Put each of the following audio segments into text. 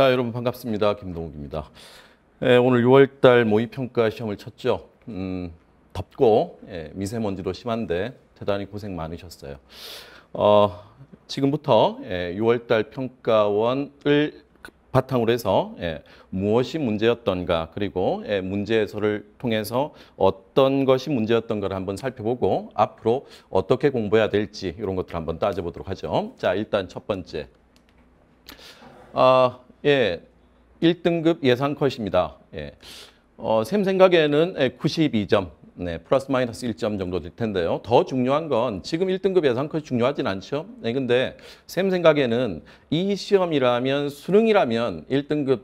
자, 여러분 반갑습니다. 김동욱입니다. 예, 오늘 6월달 모의평가 시험을 쳤죠. 음, 덥고 예, 미세먼지도 심한데 대단히 고생 많으셨어요. 어, 지금부터 예, 6월달 평가원을 바탕으로 해서 예, 무엇이 문제였던가 그리고 예, 문제 해설을 통해서 어떤 것이 문제였던가를 한번 살펴보고 앞으로 어떻게 공부해야 될지 이런 것들을 한번 따져보도록 하죠. 자 일단 첫 번째 아, 예, 1등급 예상 컷입니다. 예. 어, 쌤 생각에는 92점, 예, 네, 플러스 마이너스 1점 정도 될 텐데요. 더 중요한 건 지금 1등급 예상 컷이 중요하진 않죠. 네, 근데 쌤 생각에는 이 시험이라면 수능이라면 1등급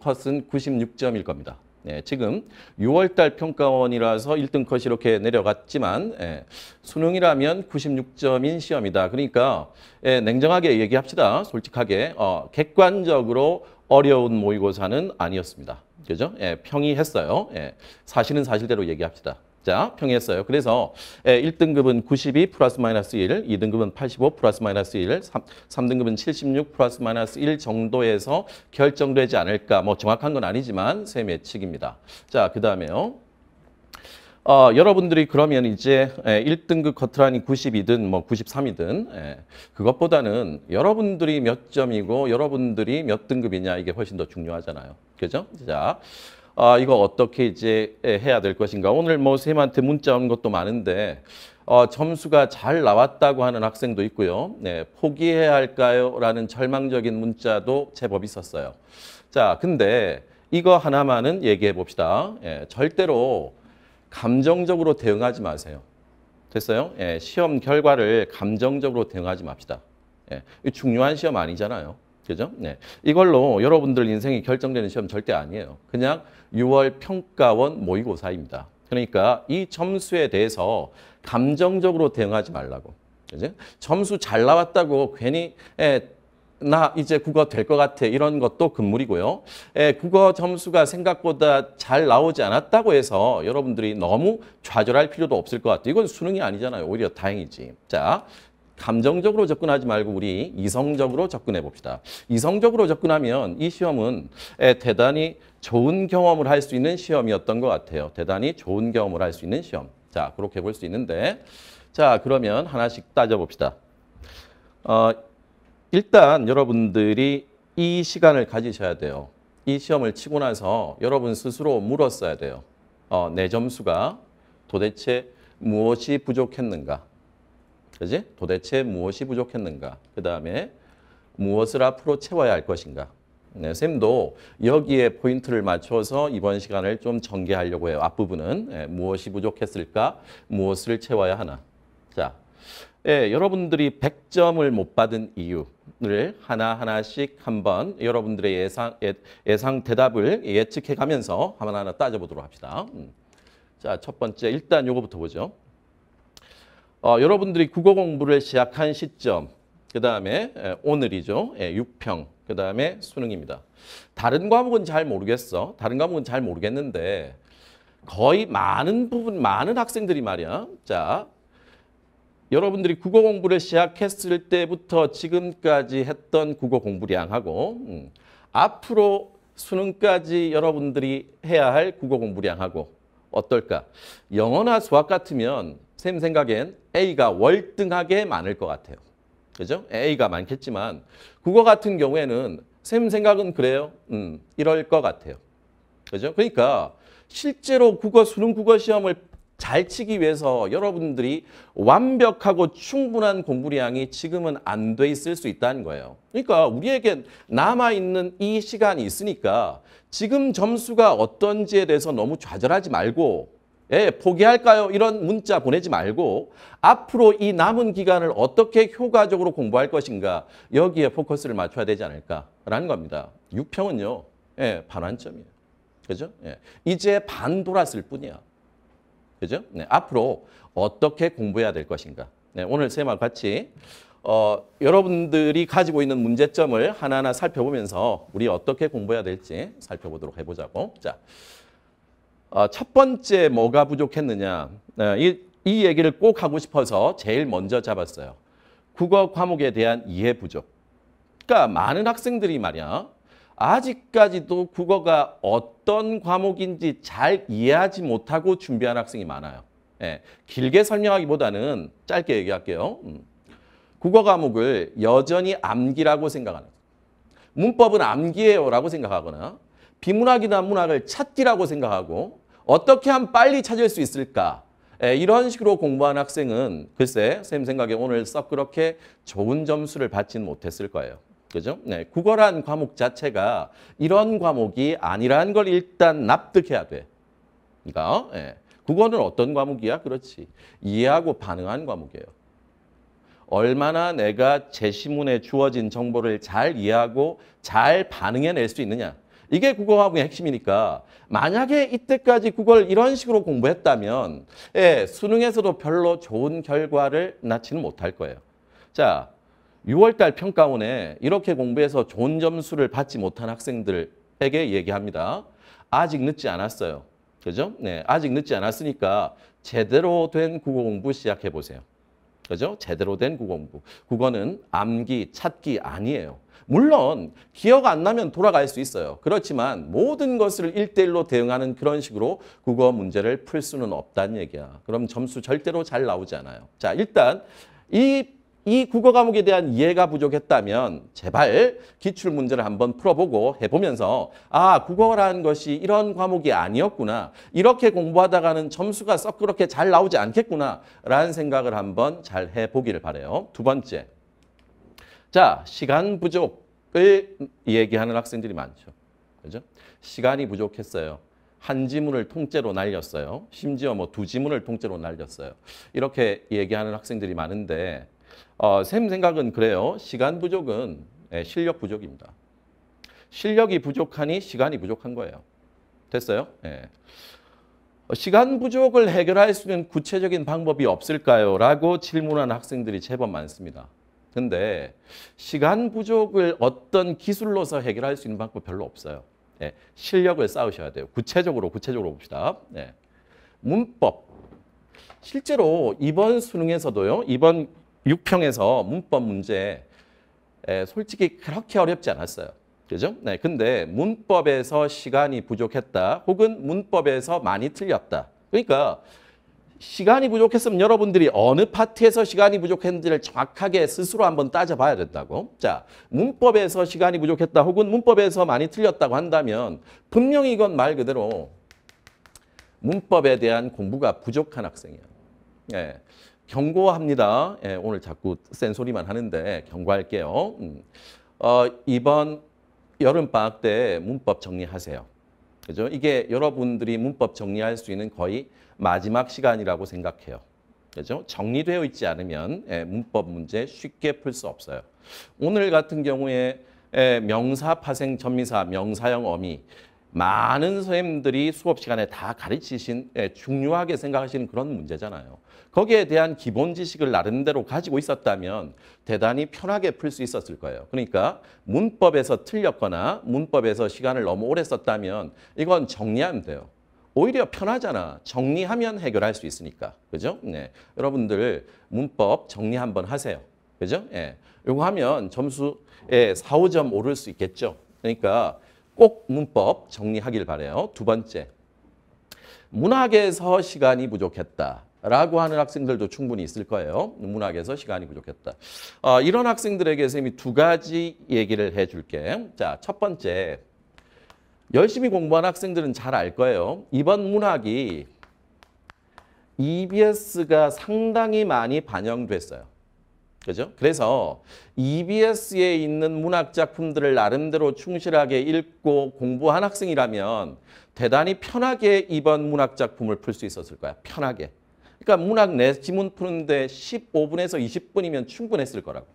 컷은 96점일 겁니다. 예, 지금 6월달 평가원이라서 1등 컷이 렇게 내려갔지만 예, 수능이라면 96점인 시험이다. 그러니까 예, 냉정하게 얘기합시다. 솔직하게 어, 객관적으로 어려운 모의고사는 아니었습니다. 그죠? 예, 평이했어요. 예, 사실은 사실대로 얘기합시다. 자, 평했어요. 그래서 1등급은 예, 92 플러스 마이너스 1, 2등급은 85 플러스 마이너스 1, 3, 등급은76 플러스 마이너스 1 정도에서 결정되지 않을까. 뭐 정확한 건 아니지만 셈의 측입니다. 자, 그 다음에요. 어, 여러분들이 그러면 이제 1등급 커트라인이 92든 뭐 93이든 예, 그것보다는 여러분들이 몇 점이고 여러분들이 몇 등급이냐 이게 훨씬 더 중요하잖아요. 그죠? 자, 아, 이거 어떻게 이제 예, 해야 될 것인가. 오늘 뭐 쌤한테 문자 온 것도 많은데 어, 점수가 잘 나왔다고 하는 학생도 있고요. 네, 포기해야 할까요? 라는 절망적인 문자도 제법 있었어요. 자, 근데 이거 하나만은 얘기해 봅시다. 예, 절대로 감정적으로 대응하지 마세요. 됐어요? 예, 시험 결과를 감정적으로 대응하지 맙시다. 예, 중요한 시험 아니잖아요. 그죠? 네. 이걸로 여러분들 인생이 결정되는 시험 절대 아니에요. 그냥 6월 평가원 모의고사입니다. 그러니까 이 점수에 대해서 감정적으로 대응하지 말라고. 그죠? 점수 잘 나왔다고 괜히 에, 나 이제 국어 될 것 같아 이런 것도 금물이고요. 에, 국어 점수가 생각보다 잘 나오지 않았다고 해서 여러분들이 너무 좌절할 필요도 없을 것 같아요. 이건 수능이 아니잖아요. 오히려 다행이지. 자, 감정적으로 접근하지 말고 우리 이성적으로 접근해 봅시다. 이성적으로 접근하면 이 시험은 대단히 좋은 경험을 할 수 있는 시험이었던 것 같아요. 대단히 좋은 경험을 할 수 있는 시험. 자, 그렇게 볼 수 있는데 자, 그러면 하나씩 따져봅시다. 어, 일단 여러분들이 이 시간을 가지셔야 돼요. 이 시험을 치고 나서 여러분 스스로 물었어야 돼요. 어, 내 점수가 도대체 무엇이 부족했는가? 그지? 도대체 무엇이 부족했는가? 그 다음에 무엇을 앞으로 채워야 할 것인가? 네, 쌤도 여기에 포인트를 맞춰서 이번 시간을 좀 전개하려고 해요. 앞부분은 예, 무엇이 부족했을까? 무엇을 채워야 하나? 자, 예, 여러분들이 100점을 못 받은 이유를 하나하나씩 한번 여러분들의 예상, 예, 상 대답을 예측해 가면서 하나하나 따져보도록 합시다. 음. 자, 첫 번째 일단 요거부터 보죠. 어, 여러분들이 국어 공부를 시작한 시점, 그 다음에 오늘이죠. 예, 6평, 그 다음에 수능입니다. 다른 과목은 잘 모르겠어. 다른 과목은 잘 모르겠는데 거의 많은 부분, 많은 학생들이 말이야. 자, 여러분들이 국어 공부를 시작했을 때부터 지금까지 했던 국어 공부량하고 음, 앞으로 수능까지 여러분들이 해야 할 국어 공부량하고 어떨까? 영어나 수학 같으면 쌤 생각엔 A가 월등하게 많을 것 같아요. 그죠? A가 많겠지만 국어 같은 경우에는 쌤 생각은 그래요. 음, 이럴 것 같아요. 그죠? 그러니까 실제로 국어 수능 국어 시험을 잘 치기 위해서 여러분들이 완벽하고 충분한 공부량이 지금은 안 돼 있을 수 있다는 거예요. 그러니까 우리에게 남아있는 이 시간이 있으니까 지금 점수가 어떤지에 대해서 너무 좌절하지 말고 예, 포기할까요? 이런 문자 보내지 말고 앞으로 이 남은 기간을 어떻게 효과적으로 공부할 것인가 여기에 포커스를 맞춰야 되지 않을까라는 겁니다. 6평은요. 예, 반환점이에요. 그죠? 예, 이제 반 돌았을 뿐이야. 그죠? 네, 앞으로 어떻게 공부해야 될 것인가. 네, 오늘 쌤하 같이 어, 여러분들이 가지고 있는 문제점을 하나하나 살펴보면서 우리 어떻게 공부해야 될지 살펴보도록 해보자고. 자, 어, 첫 번째 뭐가 부족했느냐. 네, 이, 이 얘기를 꼭 하고 싶어서 제일 먼저 잡았어요. 국어 과목에 대한 이해 부족. 그러니까 많은 학생들이 말이야. 아직까지도 국어가 어떤 과목인지 잘 이해하지 못하고 준비한 학생이 많아요. 예, 길게 설명하기보다는 짧게 얘기할게요. 음. 국어 과목을 여전히 암기라고 생각하는 거 문법은 암기예요라고 생각하거나 비문학이나 문학을 찾기라고 생각하고 어떻게 하면 빨리 찾을 수 있을까? 에, 이런 식으로 공부한 학생은 글쎄 선생님 생각에 오늘 썩 그렇게 좋은 점수를 받지는 못했을 거예요. 그죠? 네, 국어란 과목 자체가 이런 과목이 아니라는 걸 일단 납득해야 돼. 그러니까 어? 네, 국어는 어떤 과목이야? 그렇지. 이해하고 반응하는 과목이에요. 얼마나 내가 제시문에 주어진 정보를 잘 이해하고 잘 반응해낼 수 있느냐. 이게 국어 학목의 핵심이니까 만약에 이때까지 국어를 이런 식으로 공부했다면 예, 수능에서도 별로 좋은 결과를 낳지는 못할 거예요. 자, 6월달 평가원에 이렇게 공부해서 좋은 점수를 받지 못한 학생들에게 얘기합니다. 아직 늦지 않았어요. 그죠? 네, 아직 늦지 않았으니까 제대로 된 국어 공부 시작해 보세요. 그죠? 제대로 된 국어공부. 국어는 암기, 찾기 아니에요. 물론 기억 안 나면 돌아갈 수 있어요. 그렇지만 모든 것을 일대일로 대응하는 그런 식으로 국어 문제를 풀 수는 없다는 얘기야. 그럼 점수 절대로 잘 나오지 않아요. 자, 일단 이이 국어 과목에 대한 이해가 부족했다면 제발 기출 문제를 한번 풀어보고 해보면서 아 국어라는 것이 이런 과목이 아니었구나 이렇게 공부하다가는 점수가 썩 그렇게 잘 나오지 않겠구나 라는 생각을 한번 잘 해보기를 바래요. 두 번째, 자 시간 부족을 얘기하는 학생들이 많죠. 그죠? 시간이 부족했어요. 한 지문을 통째로 날렸어요. 심지어 뭐 두 지문을 통째로 날렸어요. 이렇게 얘기하는 학생들이 많은데 어, 샘 생각은 그래요. 시간 부족은 네, 실력 부족입니다. 실력이 부족하니 시간이 부족한 거예요. 됐어요? 네. 어, 시간 부족을 해결할 수 있는 구체적인 방법이 없을까요? 라고 질문하는 학생들이 제법 많습니다. 근데 시간 부족을 어떤 기술로서 해결할 수 있는 방법 별로 없어요. 네. 실력을 쌓으셔야 돼요. 구체적으로 구체적으로 봅시다. 네. 문법. 실제로 이번 수능에서도요. 이번 6평에서 문법 문제 솔직히 그렇게 어렵지 않았어요. 그죠? 네. 근데 문법에서 시간이 부족했다. 혹은 문법에서 많이 틀렸다. 그러니까 시간이 부족했으면 여러분들이 어느 파트에서 시간이 부족했는지를 정확하게 스스로 한번 따져봐야 된다고. 자, 문법에서 시간이 부족했다 혹은 문법에서 많이 틀렸다고 한다면 분명히 이건 말 그대로 문법에 대한 공부가 부족한 학생이에요. 예. 네. 경고합니다. 예, 오늘 자꾸 센 소리만 하는데 경고할게요. 음. 어, 이번 여름방학 때 문법 정리하세요. 그죠? 이게 여러분들이 문법 정리할 수 있는 거의 마지막 시간이라고 생각해요. 그죠? 정리되어 있지 않으면 예, 문법 문제 쉽게 풀 수 없어요. 오늘 같은 경우에 예, 명사, 파생, 전미사, 명사형 어미 많은 선생님들이 수업 시간에 다 가르치신 예, 중요하게 생각하시는 그런 문제잖아요. 거기에 대한 기본 지식을 나름대로 가지고 있었다면 대단히 편하게 풀 수 있었을 거예요. 그러니까 문법에서 틀렸거나 문법에서 시간을 너무 오래 썼다면 이건 정리하면 돼요. 오히려 편하잖아. 정리하면 해결할 수 있으니까. 그죠? 네. 여러분들 문법 정리 한번 하세요. 그죠? 예. 이거 하면 점수에 4, 5점 오를 수 있겠죠. 그러니까 꼭 문법 정리하길 바래요. 두 번째. 문학에서 시간이 부족했다. 라고 하는 학생들도 충분히 있을 거예요. 문학에서 시간이 부족했다. 어, 이런 학생들에게 선생님이 두 가지 얘기를 해줄게. 자, 첫 번째, 열심히 공부한 학생들은 잘 알 거예요. 이번 문학이 EBS가 상당히 많이 반영됐어요. 그죠? 그래서 EBS에 있는 문학 작품들을 나름대로 충실하게 읽고 공부한 학생이라면 대단히 편하게 이번 문학 작품을 풀 수 있었을 거야. 편하게. 그러니까 문학 내 지문 푸는데 15분에서 20분이면 충분했을 거라고.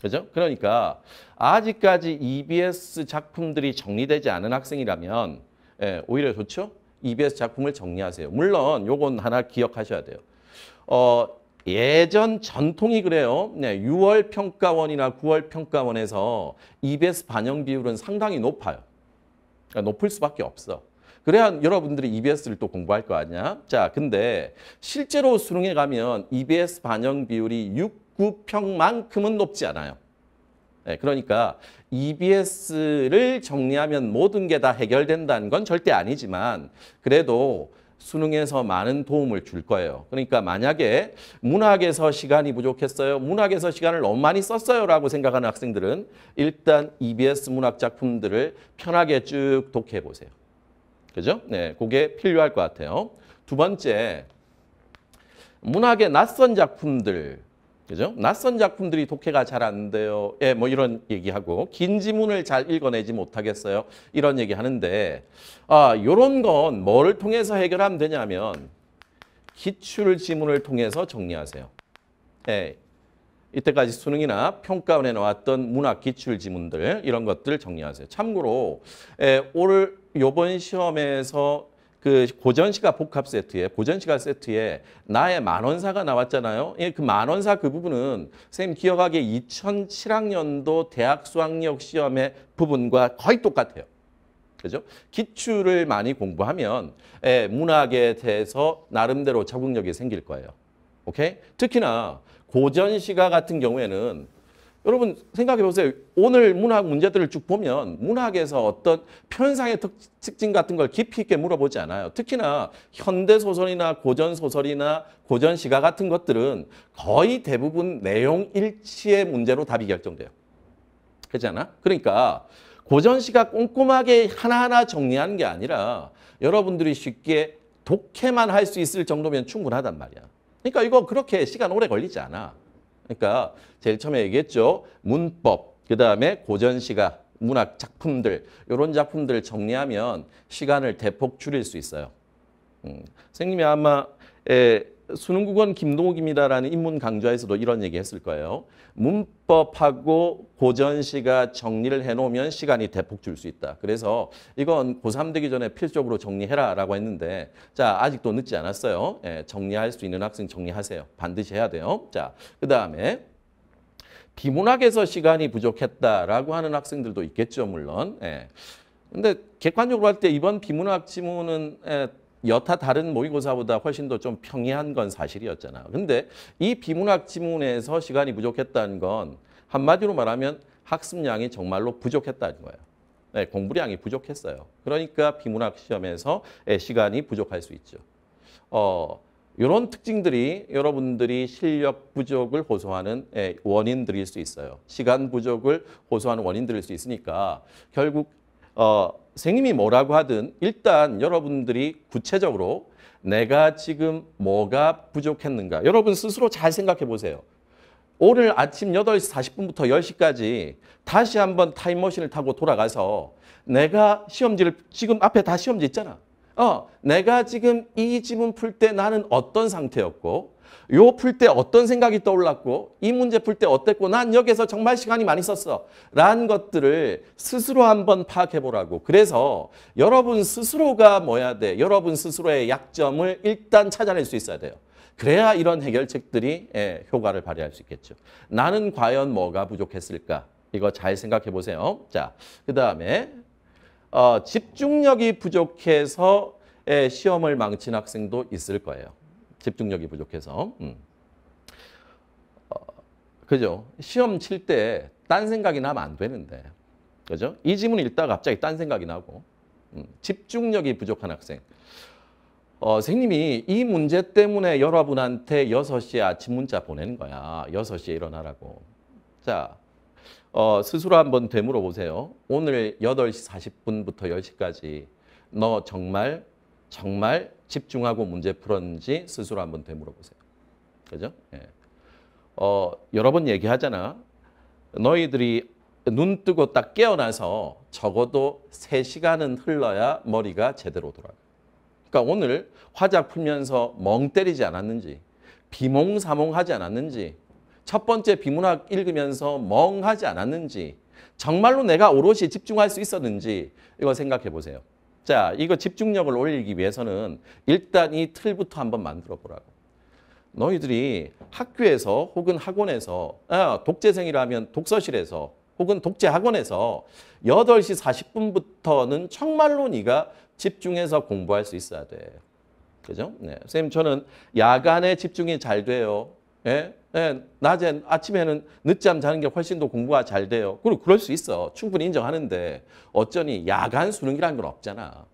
그죠? 그러니까 아직까지 EBS 작품들이 정리되지 않은 학생이라면 예, 오히려 좋죠? EBS 작품을 정리하세요. 물론 요건 하나 기억하셔야 돼요. 어, 예전 전통이 그래요. 네, 6월 평가원이나 9월 평가원에서 EBS 반영 비율은 상당히 높아요. 그러니까 높을 수밖에 없어. 그래야 여러분들이 EBS를 또 공부할 거 아니야. 자, 근데 실제로 수능에 가면 EBS 반영 비율이 6, 9평만큼은 높지 않아요. 네, 그러니까 EBS를 정리하면 모든 게 다 해결된다는 건 절대 아니지만 그래도 수능에서 많은 도움을 줄 거예요. 그러니까 만약에 문학에서 시간이 부족했어요. 문학에서 시간을 너무 많이 썼어요. 라고 생각하는 학생들은 일단 EBS 문학 작품들을 편하게 쭉 독해보세요. 그죠? 네, 그게 필요할 것 같아요. 두 번째, 문학의 낯선 작품들. 그죠? 낯선 작품들이 독해가 잘 안 돼요. 예, 뭐 이런 얘기하고 긴 지문을 잘 읽어내지 못하겠어요. 이런 얘기하는데 아, 요런 건 뭐를 통해서 해결하면 되냐면 기출 지문을 통해서 정리하세요. 예, 이때까지 수능이나 평가원에 나왔던 문학 기출 지문들 이런 것들 정리하세요. 참고로 에, 올 요번 시험에서 그 고전시가 복합 세트에 고전시가 세트에 나의 만원사가 나왔잖아요. 예, 그 만원사 그 부분은 선생님 기억하기에 2007학년도 대학 수학력 시험의 부분과 거의 똑같아요. 그죠? 기출을 많이 공부하면 예, 문학에 대해서 나름대로 적응력이 생길 거예요. 오케이? 특히나 고전시가 같은 경우에는 여러분 생각해 보세요. 오늘 문학 문제들을 쭉 보면 문학에서 어떤 편상의 특징 같은 걸 깊이 있게 물어보지 않아요. 특히나 현대 소설이나 고전 소설이나 고전 시가 같은 것들은 거의 대부분 내용 일치의 문제로 답이 결정돼요. 그렇지 않아? 그러니까 고전 시가 꼼꼼하게 하나하나 정리하는 게 아니라 여러분들이 쉽게 독해만 할 수 있을 정도면 충분하단 말이야. 그러니까 이거 그렇게 시간 오래 걸리지 않아. 그러니까 제일 처음에 얘기했죠. 문법, 그 다음에 고전시가, 문학 작품들 이런 작품들 정리하면 시간을 대폭 줄일 수 있어요. 음. 선생님이 아마 에, 수능국원 김동욱입니다라는 인문 강좌에서도 이런 얘기 했을 거예요. 문법하고 고전시가 정리를 해놓으면 시간이 대폭 줄 수 있다. 그래서 이건 고3 되기 전에 필적으로 정리해라라고 했는데 자 아직도 늦지 않았어요. 예, 정리할 수 있는 학생 정리하세요. 반드시 해야 돼요. 자그 다음에 비문학에서 시간이 부족했다라고 하는 학생들도 있겠죠 물론. 예. 근데 객관적으로 할 때 이번 비문학 지문은 예, 여타 다른 모의고사보다 훨씬 더 좀 평이한 건 사실이었잖아. 근데 이 비문학 지문에서 시간이 부족했다는 건 한마디로 말하면 학습량이 정말로 부족했다는 거예요. 네, 공부량이 부족했어요. 그러니까 비문학 시험에서 시간이 부족할 수 있죠. 어, 이런 특징들이 여러분들이 실력 부족을 호소하는 원인들일 수 있어요. 시간 부족을 호소하는 원인들일 수 있으니까 결국 어, 선생님이 뭐라고 하든 일단 여러분들이 구체적으로 내가 지금 뭐가 부족했는가 여러분 스스로 잘 생각해 보세요. 오늘 아침 8시 40분부터 10시까지 다시 한번 타임머신을 타고 돌아가서 내가 시험지를 지금 앞에 다 시험지 있잖아. 어, 내가 지금 이 지문 풀 때 나는 어떤 상태였고 요풀때 어떤 생각이 떠올랐고 이 문제 풀 때 어땠고 난 여기서 정말 시간이 많이 썼어. 라는 것들을 스스로 한번 파악해보라고. 그래서 여러분 스스로가 뭐야 돼. 여러분 스스로의 약점을 일단 찾아낼 수 있어야 돼요. 그래야 이런 해결책들이 예, 효과를 발휘할 수 있겠죠. 나는 과연 뭐가 부족했을까? 이거 잘 생각해 보세요. 자, 그 다음에 어, 집중력이 부족해서 예, 시험을 망친 학생도 있을 거예요. 집중력이 부족해서. 음. 어, 그죠? 시험 칠 때 딴 생각이 나면 안 되는데. 그죠? 이 지문 읽다가 갑자기 딴 생각이 나고. 음. 집중력이 부족한 학생. 어, 선생님이 이 문제 때문에 여러분한테 6시에 아침 문자 보내는 거야. 6시에 일어나라고. 자, 어, 스스로 한번 되물어 보세요. 오늘 8시 40분부터 10시까지 너 정말 정말 집중하고 문제 풀었는지 스스로 한 번 되물어 보세요. 그죠? 예. 어, 여러 번 얘기하잖아. 너희들이 눈 뜨고 딱 깨어나서 적어도 3시간은 흘러야 머리가 제대로 돌아가. 그러니까 오늘 화자 풀면서 멍 때리지 않았는지, 비몽사몽하지 않았는지, 첫 번째 비문학 읽으면서 멍하지 않았는지, 정말로 내가 오롯이 집중할 수 있었는지 이거 생각해 보세요. 자, 이거 집중력을 올리기 위해서는 일단 이 틀부터 한번 만들어 보라고. 너희들이 학교에서 혹은 학원에서 아, 독재생이라면 독서실에서 혹은 독재학원에서 8시 40분부터는 정말로 네가 집중해서 공부할 수 있어야 돼. 그죠? 네. 선생님 저는 야간에 집중이 잘 돼요. 예? 예, 낮에 아침에는 늦잠 자는 게 훨씬 더 공부가 잘 돼요. 그리고 그럴 수 있어. 충분히 인정하는데 어쩌니 야간 수능이라는 건 없잖아.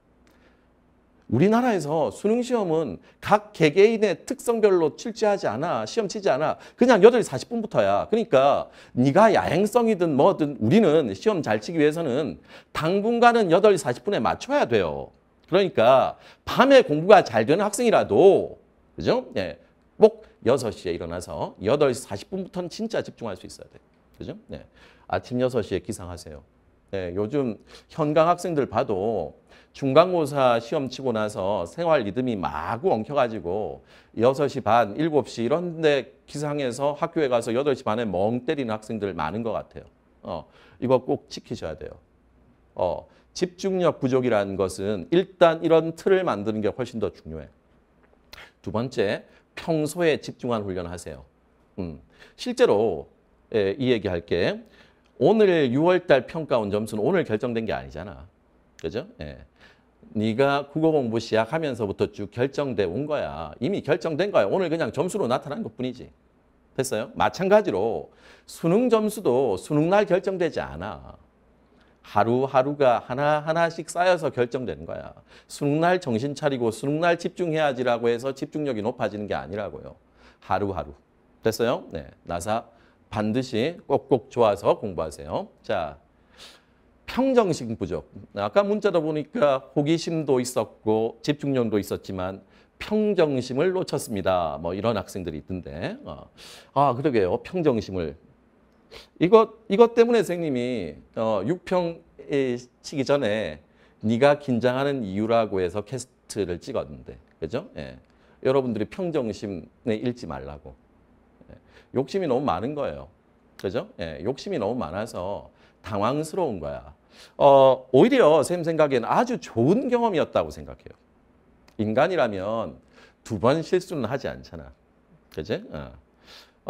우리나라에서 수능 시험은 각 개개인의 특성별로 출제하지 않아. 시험 치지 않아. 그냥 8시 40분부터야. 그러니까 네가 야행성이든 뭐든 우리는 시험 잘 치기 위해서는 당분간은 8시 40분에 맞춰야 돼요. 그러니까 밤에 공부가 잘 되는 학생이라도 그죠? 예. 꼭6 시에 일어나서 8시4 0 분부터는 진짜 집중할 수 있어야 돼. 그죠? 네. 아침 여 시에 기상하세요. 네, 요즘 현강 학생들 봐도 중간고사 시험 치고 나서 생활 리듬이 마구 엉켜가지고 6시 반, 7시 이런 데 기상해서 학교에 가서 8시 반에 멍 때리는 학생들 많은 것 같아요. 어, 이거 꼭 지키셔야 돼요. 어, 집중력 부족이라는 것은 일단 이런 틀을 만드는 게 훨씬 더 중요해. 두 번째, 평소에 집중한 훈련을 하세요. 음. 실제로 예, 이 얘기할게. 오늘 6월달 평가원 점수는 오늘 결정된 게 아니잖아. 그죠? 예. 네가 국어 공부 시작하면서부터 쭉 결정돼 온 거야. 이미 결정된 거야. 오늘 그냥 점수로 나타난 것뿐이지. 됐어요? 마찬가지로 수능 점수도 수능 날 결정되지 않아. 하루하루가 하나하나씩 쌓여서 결정되는 거야. 수능날 정신 차리고 수능날 집중해야지라고 해서 집중력이 높아지는 게 아니라고요. 하루하루. 됐어요? 네. 나사 반드시 꼭꼭 좋아서 공부하세요. 자, 평정심 부족. 아까 문자다 보니까 호기심도 있었고 집중력도 있었지만 평정심을 놓쳤습니다. 뭐 이런 학생들이 있던데. 어. 아, 그러게요. 평정심을. 이것 이것 때문에 선생님이 어, 6평 치기 전에 네가 긴장하는 이유라고 해서 캐스트를 찍었는데 그죠? 예. 여러분들이 평정심에 잃지 말라고 예. 욕심이 너무 많은 거예요. 그죠? 예. 욕심이 너무 많아서 당황스러운 거야. 어, 오히려 쌤 생각에는 아주 좋은 경험이었다고 생각해요. 인간이라면 두 번 실수는 하지 않잖아. 그지? 어.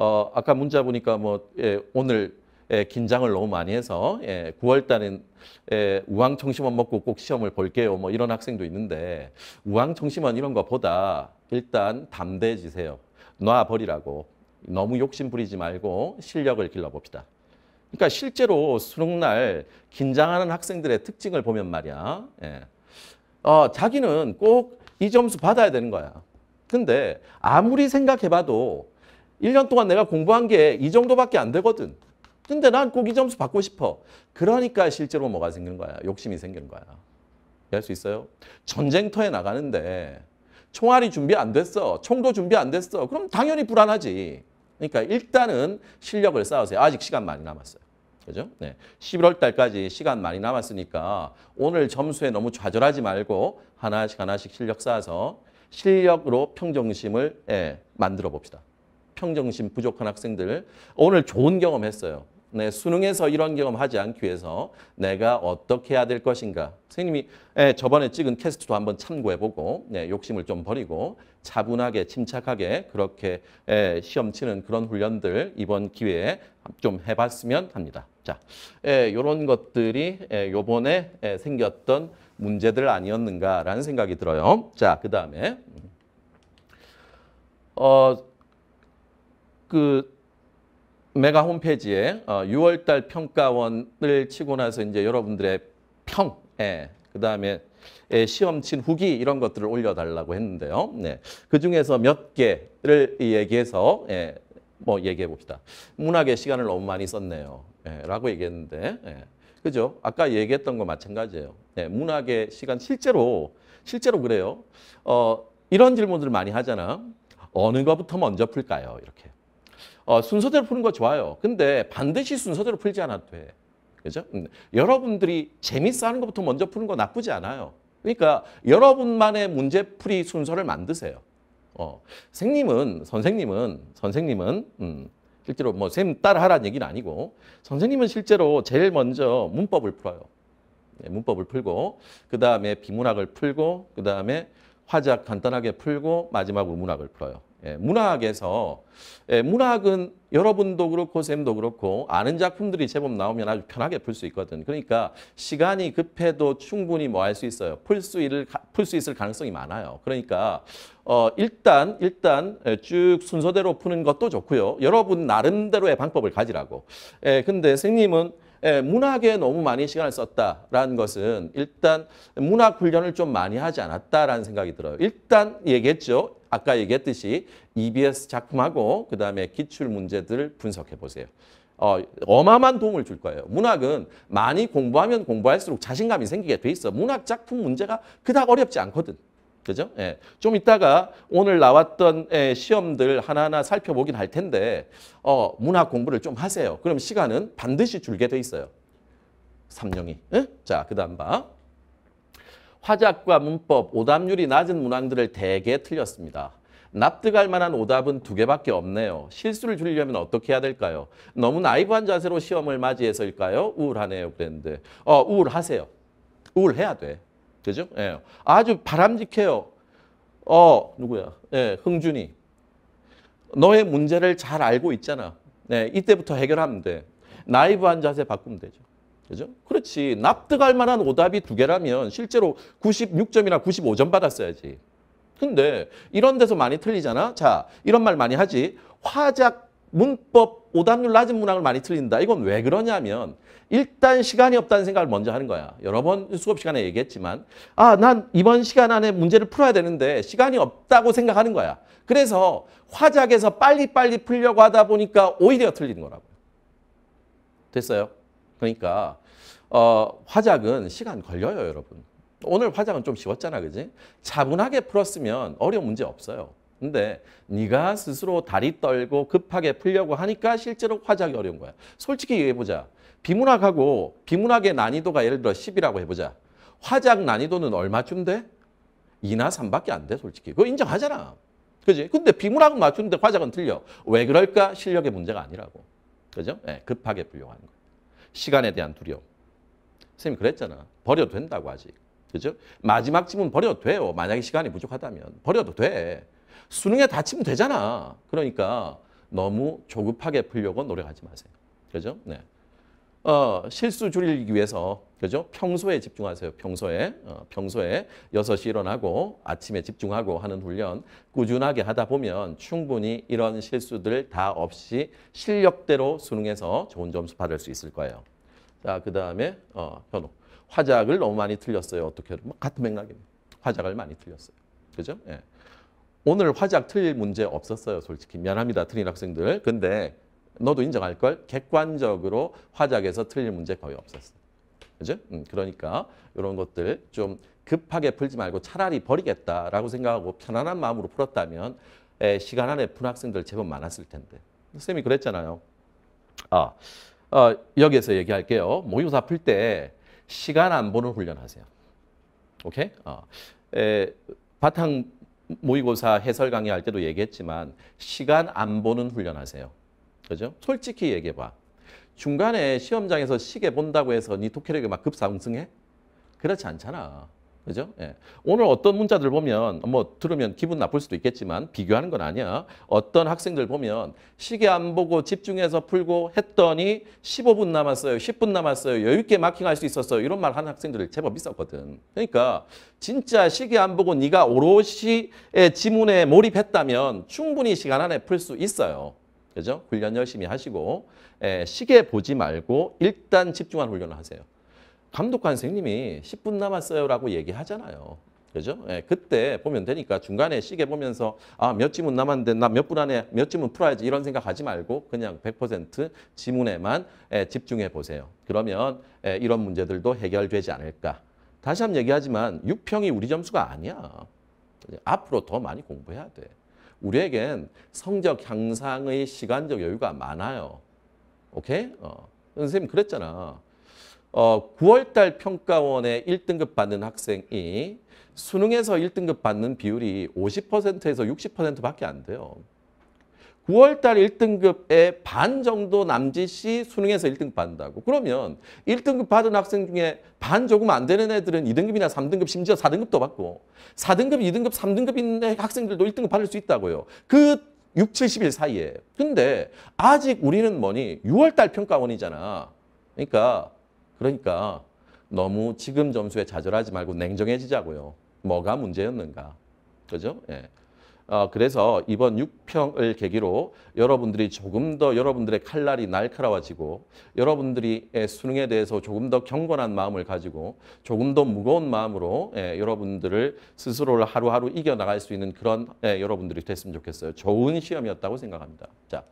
어, 아까 문자 보니까 뭐 예, 오늘 예, 긴장을 너무 많이 해서 예, 9월 달엔 예, 우왕청심원 먹고 꼭 시험을 볼게요. 뭐 이런 학생도 있는데 우왕청심환 이런 거보다 일단 담대해지세요. 놔버리라고. 너무 욕심 부리지 말고 실력을 길러봅시다. 그러니까 실제로 수능날 긴장하는 학생들의 특징을 보면 말이야. 예. 어, 자기는 꼭 이 점수 받아야 되는 거야. 근데 아무리 생각해봐도 1년 동안 내가 공부한 게 이 정도밖에 안 되거든. 근데 난 꼭 이 점수 받고 싶어. 그러니까 실제로 뭐가 생기는 거야? 욕심이 생기는 거야. 이해할 수 있어요? 전쟁터에 나가는데 총알이 준비 안 됐어. 총도 준비 안 됐어. 그럼 당연히 불안하지. 그러니까 일단은 실력을 쌓으세요. 아직 시간 많이 남았어요. 그죠? 네. 11월 달까지 시간 많이 남았으니까 오늘 점수에 너무 좌절하지 말고 하나씩 하나씩 실력 쌓아서 실력으로 평정심을 예, 만들어 봅시다. 평정심 부족한 학생들 오늘 좋은 경험했어요. 네, 수능에서 이런 경험하지 않기 위해서 내가 어떻게 해야 될 것인가. 선생님이 예, 저번에 찍은 캐스트도 한번 참고해보고 네, 욕심을 좀 버리고 차분하게 침착하게 그렇게 예, 시험 치는 그런 훈련들 이번 기회에 좀 해봤으면 합니다. 자, 예, 이런 것들이 예, 요번에 예, 생겼던 문제들 아니었는가라는 생각이 들어요. 자, 그 다음에 어, 그 메가 홈페이지에 6월달 어, 평가원을 치고 나서 이제 여러분들의 평, 예, 그 다음에 시험 친 후기 이런 것들을 올려달라고 했는데요. 네, 그 중에서 몇 개를 얘기해서 예, 뭐 얘기해 봅시다. 문학의 시간을 너무 많이 썼네요. 예, 라고 얘기했는데 예, 그죠? 아까 얘기했던 거 마찬가지예요. 예, 문학의 시간 실제로 실제로 그래요. 어, 이런 질문들을 많이 하잖아. 어느 것부터 먼저 풀까요? 이렇게. 어, 순서대로 푸는 거 좋아요. 근데 반드시 순서대로 풀지 않아도 돼. 그죠? 음, 여러분들이 재밌어 하는 것부터 먼저 푸는 거 나쁘지 않아요. 그러니까 여러분만의 문제풀이 순서를 만드세요. 어, 생님은, 선생님은, 선생님은, 음, 실제로 뭐쌤 따라 하라는 얘기는 아니고 선생님은 실제로 제일 먼저 문법을 풀어요. 네, 문법을 풀고 그 다음에 비문학을 풀고 그 다음에 화작 간단하게 풀고 마지막 우문학을 풀어요. 예, 문학에서 예, 문학은 여러분도 그렇고 쌤도 그렇고 아는 작품들이 제법 나오면 아주 편하게 풀 수 있거든. 그러니까 시간이 급해도 충분히 뭐 할 수 있어요. 풀 수 있을 풀 수 있을 가능성이 많아요. 그러니까 어 일단 일단 예, 쭉 순서대로 푸는 것도 좋고요. 여러분 나름대로의 방법을 가지라고. 예, 근데 선생님은 예, 문학에 너무 많이 시간을 썼다라는 것은 일단 문학 훈련을 좀 많이 하지 않았다라는 생각이 들어요. 일단 얘기했죠. 아까 얘기했듯이 EBS 작품하고 그다음에 기출 문제들 분석해 보세요. 어, 어마어마한 도움을 줄 거예요. 문학은 많이 공부하면 공부할수록 자신감이 생기게 돼 있어. 문학 작품 문제가 그닥 어렵지 않거든. 그죠? 예. 좀 이따가 오늘 나왔던 예, 시험들 하나하나 살펴보긴 할 텐데 어, 문학 공부를 좀 하세요. 그럼 시간은 반드시 줄게 돼 있어요. 삼령이. 예? 자, 그 다음 봐. 화작과 문법, 오답률이 낮은 문항들을 대개 틀렸습니다. 납득할 만한 오답은 두 개밖에 없네요. 실수를 줄이려면 어떻게 해야 될까요? 너무 나이브한 자세로 시험을 맞이해서일까요? 우울하네요. 그랬는데. 어, 우울하세요. 우울해야 돼. 그죠? 예. 아주 바람직해요. 어, 누구야? 예, 흥준이. 너의 문제를 잘 알고 있잖아. 네, 이때부터 해결하면 돼. 나이브한 자세 바꾸면 되죠. 그죠? 그렇지. 납득할 만한 오답이 두 개라면 실제로 96점이나 95점 받았어야지. 근데 이런 데서 많이 틀리잖아. 자, 이런 말 많이 하지. 화작, 문법, 오답률 낮은 문항을 많이 틀린다. 이건 왜 그러냐면 일단 시간이 없다는 생각을 먼저 하는 거야. 여러 번 수업 시간에 얘기했지만 아, 난 이번 시간 안에 문제를 풀어야 되는데 시간이 없다고 생각하는 거야. 그래서 화작에서 빨리빨리 풀려고 하다 보니까 오히려 틀리는 거라고. 됐어요? 그러니까 어, 화작은 시간 걸려요, 여러분. 오늘 화작은 좀 쉬웠잖아, 그지? 차분하게 풀었으면 어려운 문제 없어요. 근데 네가 스스로 다리 떨고 급하게 풀려고 하니까 실제로 화작이 어려운 거야. 솔직히 얘기해보자. 비문학하고 비문학의 난이도가 예를 들어 10이라고 해보자. 화작 난이도는 얼마쯤 돼? 2나 3밖에 안 돼, 솔직히. 그거 인정하잖아. 그지? 근데 비문학은 맞추는데 화작은 틀려. 왜 그럴까? 실력의 문제가 아니라고. 그죠? 네, 급하게 풀려고 하는 거. 시간에 대한 두려움. 선생님 그랬잖아. 버려도 된다고 아직. 그죠? 마지막 지문 버려도 돼요. 만약에 시간이 부족하다면. 버려도 돼. 수능에 다치면 되잖아. 그러니까 너무 조급하게 풀려고 노력하지 마세요. 그죠? 네. 어, 실수 줄이기 위해서 그죠? 평소에 집중하세요. 평소에 어, 평소에 6시 일어나고 아침에 집중하고 하는 훈련 꾸준하게 하다 보면 충분히 이런 실수들 다 없이 실력대로 수능에서 좋은 점수 받을 수 있을 거예요. 자, 그다음에 어, 현우. 화작을 너무 많이 틀렸어요. 어떻게 뭐 같은 맥락입니다. 화작을 많이 틀렸어요. 그죠? 예. 오늘 화작 틀릴 문제 없었어요. 솔직히 미안합니다. 틀린 학생들. 근데 너도 인정할 걸 객관적으로 화작에서 틀릴 문제 거의 없었어. 그죠? 음, 그러니까 이런 것들 좀 급하게 풀지 말고 차라리 버리겠다라고 생각하고 편안한 마음으로 풀었다면 에, 시간 안에 푼 학생들 제법 많았을 텐데. 쌤이 그랬잖아요. 아, 어, 여기에서 얘기할게요. 모의고사 풀 때 시간 안 보는 훈련하세요. 오케이? 어, 에, 바탕 모의고사 해설 강의할 때도 얘기했지만 시간 안 보는 훈련하세요. 그죠? 솔직히 얘기해 봐. 중간에 시험장에서 시계 본다고 해서 네 독해력이 막 급상승해? 그렇지 않잖아. 그죠? 예. 오늘 어떤 문자들 보면 뭐 들으면 기분 나쁠 수도 있겠지만 비교하는 건 아니야. 어떤 학생들 보면 시계 안 보고 집중해서 풀고 했더니 15분 남았어요. 10분 남았어요. 여유 있게 마킹할 수 있었어요. 이런 말 하는 학생들 제법 있었거든. 그러니까 진짜 시계 안 보고 네가 오롯이 지문에 몰입했다면 충분히 시간 안에 풀 수 있어요. 그죠? 훈련 열심히 하시고 에, 예, 시계 보지 말고 일단 집중한 훈련을 하세요. 감독관 선생님이 10분 남았어요라고 얘기하잖아요. 그죠? 예, 그때 보면 되니까 중간에 시계 보면서 아, 몇 지문 남았는데 나몇 분 안에 몇 지문 풀어야지 이런 생각 하지 말고 그냥 100% 지문에만 예, 집중해 보세요. 그러면 예, 이런 문제들도 해결되지 않을까. 다시 한번 얘기하지만 6평이 우리 점수가 아니야. 앞으로 더 많이 공부해야 돼. 우리에겐 성적 향상의 시간적 여유가 많아요. 오케이? 어. 선생님 그랬잖아. 어, 9월달 평가원에 1등급 받는 학생이 수능에서 1등급 받는 비율이 50%에서 60%밖에 안 돼요. 9월달 1등급의 반 정도 남짓이 수능에서 1등급 받는다고. 그러면 1등급 받은 학생 중에 반 조금 안 되는 애들은 2등급이나 3등급 심지어 4등급도 받고 4등급, 2등급, 3등급 있는 학생들도 1등급 받을 수 있다고요. 그 6, 70일 사이에. 근데 아직 우리는 뭐니 6월달 평가원이잖아. 그러니까 그러니까 너무 지금 점수에 좌절하지 말고 냉정해지자고요. 뭐가 문제였는가. 그죠? 예. 어, 그래서 이번 6평을 계기로 여러분들이 조금 더 여러분들의 칼날이 날카로워지고 여러분들이 예, 수능에 대해서 조금 더 경건한 마음을 가지고 조금 더 무거운 마음으로 예, 여러분들을 스스로를 하루하루 이겨나갈 수 있는 그런 예, 여러분들이 됐으면 좋겠어요. 좋은 시험이었다고 생각합니다. 자,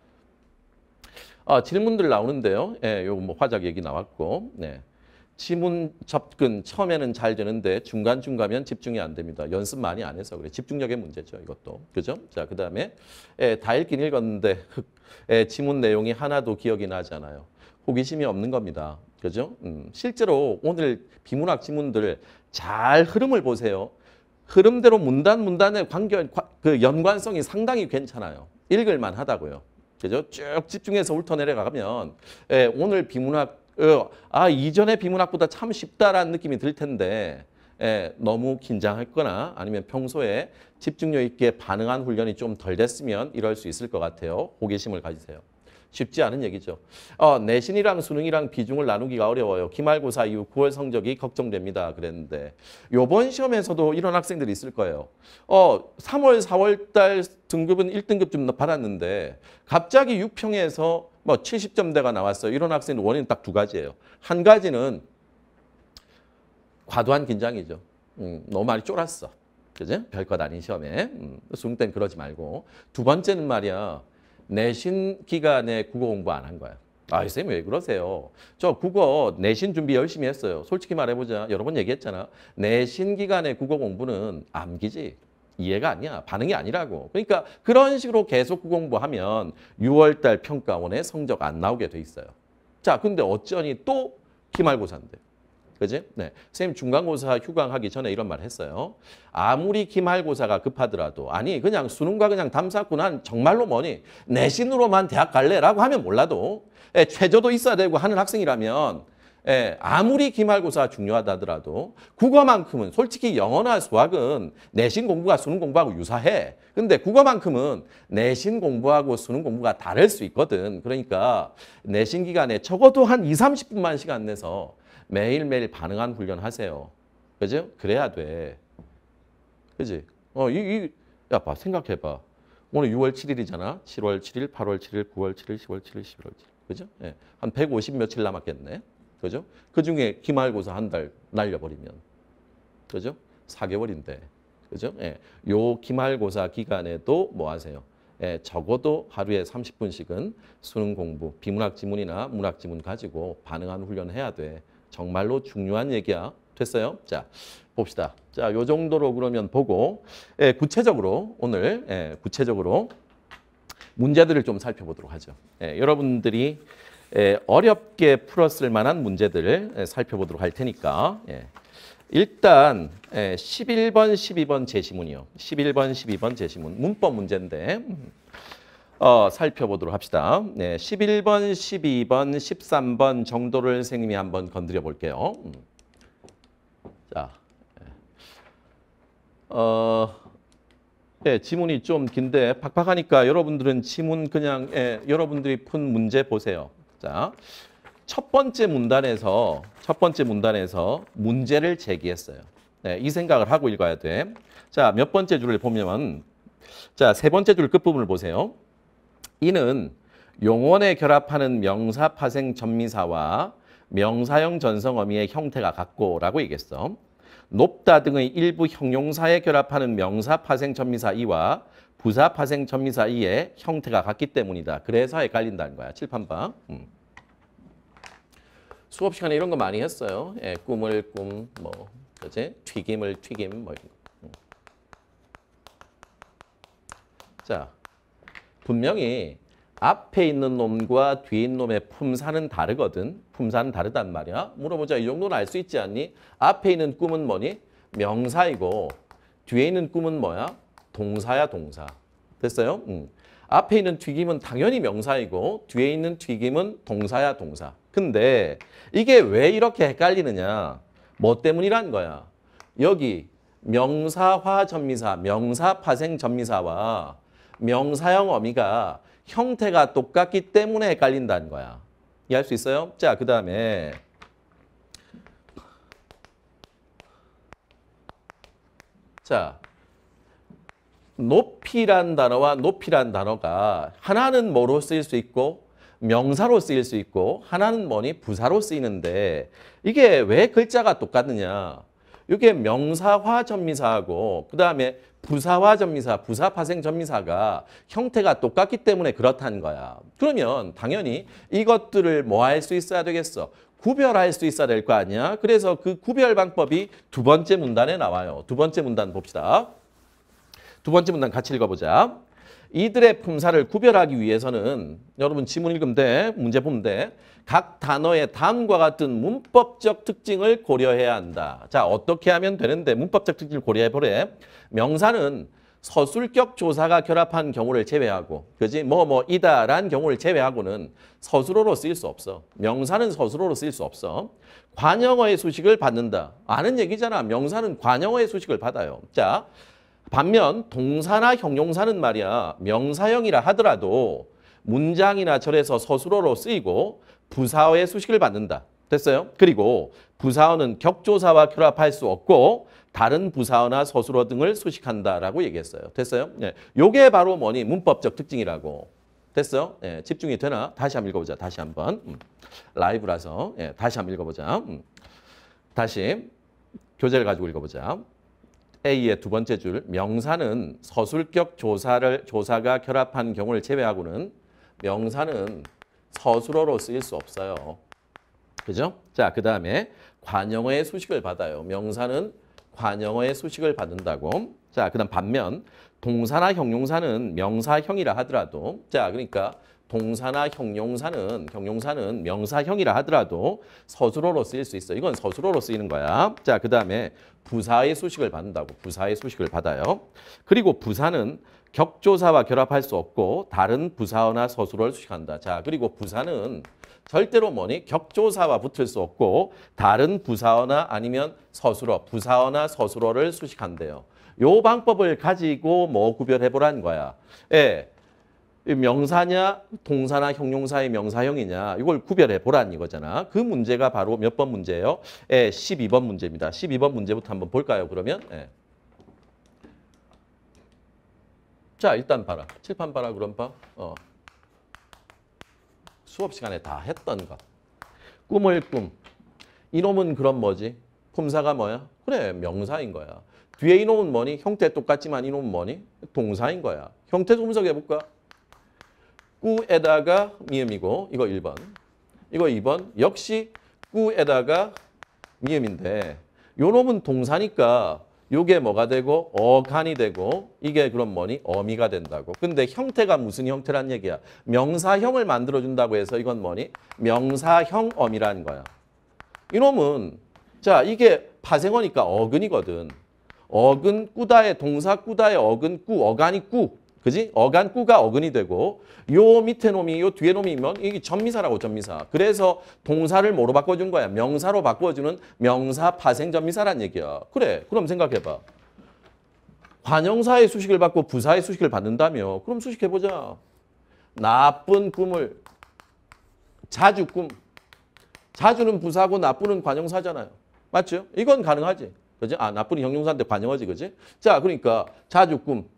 아, 질문들 나오는데요. 예, 요뭐 화작 얘기 나왔고. 네. 지문 접근 처음에는 잘 되는데 중간중간면 집중이 안 됩니다. 연습 많이 안 해서 그래. 집중력의 문제죠. 이것도. 그죠? 자, 그 다음에 예, 다 읽긴 읽었는데 에, 예, 지문 내용이 하나도 기억이 나지 않아요. 호기심이 없는 겁니다. 그죠? 음, 실제로 오늘 비문학 지문들 잘 흐름을 보세요. 흐름대로 문단 문단의 관계, 그 연관성이 상당히 괜찮아요. 읽을만 하다고요. 그죠? 쭉 집중해서 훑어내려가면 에, 예, 오늘 비문학 어, 아 이전의 비문학보다 참 쉽다라는 느낌이 들 텐데 에, 예, 너무 긴장했거나 아니면 평소에 집중력 있게 반응한 훈련이 좀 덜 됐으면 이럴 수 있을 것 같아요. 호기심을 가지세요. 쉽지 않은 얘기죠. 어, 내신이랑 수능이랑 비중을 나누기가 어려워요. 기말고사 이후 9월 성적이 걱정됩니다. 그랬는데 요번 시험에서도 이런 학생들이 있을 거예요. 어, 3월, 4월 달 등급은 1등급 좀 받았는데 갑자기 6평에서 뭐 70점대가 나왔어요. 이런 학생의 원인은 딱 두 가지예요. 한 가지는 과도한 긴장이죠. 음, 너무 많이 쫄았어. 그죠 별것 아닌 시험에. 음, 수능 때는 그러지 말고. 두 번째는 말이야. 내신 기간에 국어 공부 안 한 거야. 아, 선생님 왜 그러세요? 저 국어 내신 준비 열심히 했어요. 솔직히 말해보자. 여러 번 얘기했잖아. 내신 기간에 국어 공부는 암기지. 이해가 아니야. 반응이 아니라고. 그러니까 그런 식으로 계속 공부하면 6월달 평가원에 성적 안 나오게 돼 있어요. 자, 근데 어쩌니 또 기말고사인데. 그지? 네. 선생님 중간고사 휴강하기 전에 이런 말 했어요. 아무리 기말고사가 급하더라도 아니 그냥 수능과 그냥 담쌓고 난 정말로 뭐니 내신으로만 대학 갈래라고 하면 몰라도 예, 최저도 있어야 되고 하는 학생이라면 예, 아무리 기말고사 중요하다 하더라도 국어만큼은 솔직히 영어나 수학은 내신 공부가 수능 공부하고 유사해. 근데 국어만큼은 내신 공부하고 수능 공부가 다를 수 있거든. 그러니까 내신 기간에 적어도 한 2, 30분만 시간 내서 매일매일 반응한 훈련 하세요. 그죠? 그래야 돼. 그지? 어, 이, 이, 야, 봐, 생각해봐. 오늘 6월 7일이잖아. 7월 7일, 8월 7일, 9월 7일, 10월 7일, 11월 7일. 그죠? 예. 한 150 며칠 남았겠네. 그죠? 그 중에 기말고사 한 달 날려버리면. 그죠? 4개월인데. 그죠? 예. 요 기말고사 기간에도 뭐 하세요? 예, 적어도 하루에 30분씩은 수능 공부, 비문학 지문이나 문학 지문 가지고 반응한 훈련 해야 돼. 정말로 중요한 얘기야. 됐어요? 자, 봅시다. 자, 요 정도로 그러면 보고 예, 구체적으로 오늘 예, 구체적으로 문제들을 좀 살펴보도록 하죠. 예, 여러분들이 예, 어렵게 풀었을 만한 문제들을 예, 살펴보도록 할 테니까 예. 일단 11번, 12번 제시문이요. 11번, 12번 제시문. 문법 문제인데 어, 살펴보도록 합시다. 네, 11번, 12번, 13번 정도를 선생님이 한번 건드려 볼게요. 자, 어, 네, 지문이 좀 긴데 팍팍하니까 여러분들은 지문 그냥 예, 여러분들이 푼 문제 보세요. 자, 첫 번째 문단에서 첫 번째 문단에서 문제를 제기했어요. 네, 이 생각을 하고 읽어야 돼. 자, 몇 번째 줄을 보면 자, 세 번째 줄 끝부분을 보세요. 이는 용언에 결합하는 명사 파생 전미사와 명사형 전성어미의 형태가 같고라고 얘기했어. 높다 등의 일부 형용사에 결합하는 명사 파생 전미사 이와 부사, 파생, 전미 사이에 형태가 같기 때문이다. 그래서에 갈린다는 거야. 칠판방. 음. 수업 시간에 이런 거 많이 했어요. 예, 꿈을 꿈, 뭐, 그지 튀김을 튀김, 뭐 이런 거. 음. 자, 분명히 앞에 있는 놈과 뒤에 있는 놈의 품사는 다르거든. 품사는 다르단 말이야. 물어보자. 이 정도는 알 수 있지 않니? 앞에 있는 꿈은 뭐니? 명사이고 뒤에 있는 꿈은 뭐야? 동사야 동사. 됐어요? 음. 앞에 있는 튀김은 당연히 명사이고 뒤에 있는 튀김은 동사야 동사. 근데 이게 왜 이렇게 헷갈리느냐. 뭐 때문이란 거야. 여기 명사화 전미사, 명사파생 전미사와 명사형 어미가 형태가 똑같기 때문에 헷갈린다는 거야. 이해할 수 있어요? 자, 그 다음에 자, 높이란 단어와 높이란 단어가 하나는 뭐로 쓰일 수 있고 명사로 쓰일 수 있고 하나는 뭐니 부사로 쓰이는데 이게 왜 글자가 똑같느냐. 이게 명사화 전미사하고 그 다음에 부사화 전미사, 부사 파생 전미사가 형태가 똑같기 때문에 그렇다는 거야. 그러면 당연히 이것들을 뭐 할 수 있어야 되겠어? 구별할 수 있어야 될 거 아니야? 그래서 그 구별 방법이 두 번째 문단에 나와요. 두 번째 문단 봅시다. 두 번째 문단 같이 읽어보자. 이들의 품사를 구별하기 위해서는 여러분 지문 읽음대 문제 보면대 각 단어의 다음과 같은 문법적 특징을 고려해야 한다. 자 어떻게 하면 되는데 문법적 특징을 고려해보래. 명사는 서술격 조사가 결합한 경우를 제외하고 그지 뭐뭐 뭐, 이다란 경우를 제외하고는 서술어로 쓰일 수 없어. 명사는 서술어로 쓰일 수 없어. 관형어의 수식을 받는다. 아는 얘기잖아. 명사는 관형어의 수식을 받아요. 자 반면 동사나 형용사는 말이야 명사형이라 하더라도 문장이나 절에서 서술어로 쓰이고 부사어의 수식을 받는다. 됐어요? 그리고 부사어는 격조사와 결합할 수 없고 다른 부사어나 서술어 등을 수식한다라고 얘기했어요. 됐어요? 예. 요게 바로 뭐니? 문법적 특징이라고. 됐어요? 예. 집중이 되나? 다시 한번 읽어보자. 다시 한번. 음. 라이브라서 예. 다시 한번 읽어보자. 음. 다시 교재를 가지고 읽어보자. A의 두 번째 줄 명사는 서술격 조사를 조사가 결합한 경우를 제외하고는 명사는 서술어로 쓰일 수 없어요. 그죠? 자, 그다음에 관용어의 수식을 받아요. 명사는 관용어의 수식을 받는다고. 자, 그다음 반면 동사나 형용사는 명사형이라 하더라도 자, 그러니까 동사나 형용사는 형용사는 명사형이라 하더라도 서술어로 쓰일 수 있어. 이건 서술어로 쓰이는 거야. 자, 그다음에 부사의 수식을 받는다고. 부사의 수식을 받아요. 그리고 부사는 격조사와 결합할 수 없고 다른 부사어나 서술어를 수식한다. 자, 그리고 부사는 절대로 뭐니? 격조사와 붙을 수 없고 다른 부사어나 아니면 서술어, 부사어나 서술어를 수식한대요. 요 방법을 가지고 뭐 구별해보라는 거야. 예. 명사냐 동사나 형용사의 명사형이냐 이걸 구별해 보라는 이거잖아. 그 문제가 바로 몇 번 문제예요? 예, 12번 문제입니다. 12번 문제부터 한번 볼까요? 그러면 예. 자 일단 봐라. 칠판 봐라 그럼 봐. 어. 수업 시간에 다 했던 것. 꿈을 꿈. 이놈은 그럼 뭐지? 품사가 뭐야? 그래 명사인 거야. 뒤에 이놈은 뭐니? 형태 똑같지만 이놈은 뭐니? 동사인 거야. 형태 분석해볼까? 꾸에다가 미음이고 이거 1번. 이거 2번. 역시 꾸에다가 미음인데 요놈은 동사니까 요게 뭐가 되고 어간이 되고 이게 그럼 뭐니 어미가 된다고. 근데 형태가 무슨 형태란 얘기야. 명사형을 만들어준다고 해서 이건 뭐니 명사형 어미라는 거야. 이놈은 자 이게 파생어니까 어근이거든. 어근 꾸다의 동사 꾸다의 어근 꾸 어간이 꾸. 그지? 어간 꾸가 어근이 되고 요 밑에 놈이 요 뒤에 놈이면 이게 전미사라고 전미사. 그래서 동사를 뭐로 바꿔준 거야? 명사로 바꿔주는 명사 파생 전미사란 얘기야. 그래 그럼 생각해봐. 관용사의 수식을 받고 부사의 수식을 받는다며. 그럼 수식해보자. 나쁜 꿈을 자주 꿈. 자주는 부사고 나쁜은 관용사잖아요 맞죠? 이건 가능하지. 그지? 아, 나쁜이 형용사인데 관용하지 그지? 자, 그러니까 자주 꿈.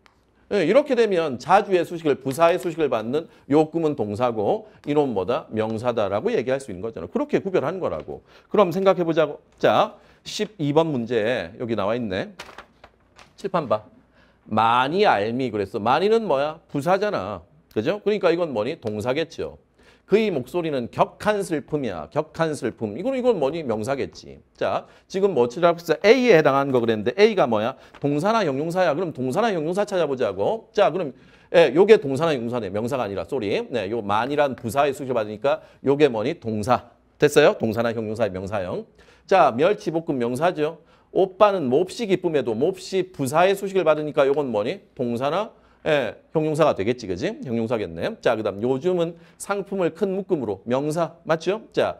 예, 이렇게 되면 자주의 수식을 부사의 수식을 받는 요금은 동사고 이놈보다 명사다라고 얘기할 수 있는 거잖아요. 그렇게 구별한 거라고. 그럼 생각해 보자고. 자, 12번 문제 여기 나와 있네. 칠판 봐. 많이 알미 그랬어. 많이는 뭐야? 부사잖아. 그죠? 그러니까 이건 뭐니? 동사겠죠. 그의 목소리는 격한 슬픔이야. 격한 슬픔. 이건 이건 뭐니 명사겠지. 자, 지금 뭐치라고서 A에 해당하는 거 그랬는데 A가 뭐야? 동사나 형용사야. 그럼 동사나 형용사 찾아보자고. 자, 그럼 예, 요게 동사나 형용사네. 명사가 아니라 쏘리. 네, 요 만이란 부사의 수식을 받으니까 요게 뭐니? 동사. 됐어요? 동사나 형용사의 명사형. 자, 멸치볶음 명사죠. 오빠는 몹시 기쁨에도 몹시 부사의 수식을 받으니까 요건 뭐니? 동사나 예, 형용사가 되겠지, 그지? 형용사겠네. 자, 그 다음 요즘은 상품을 큰 묶음으로 명사 맞죠? 자,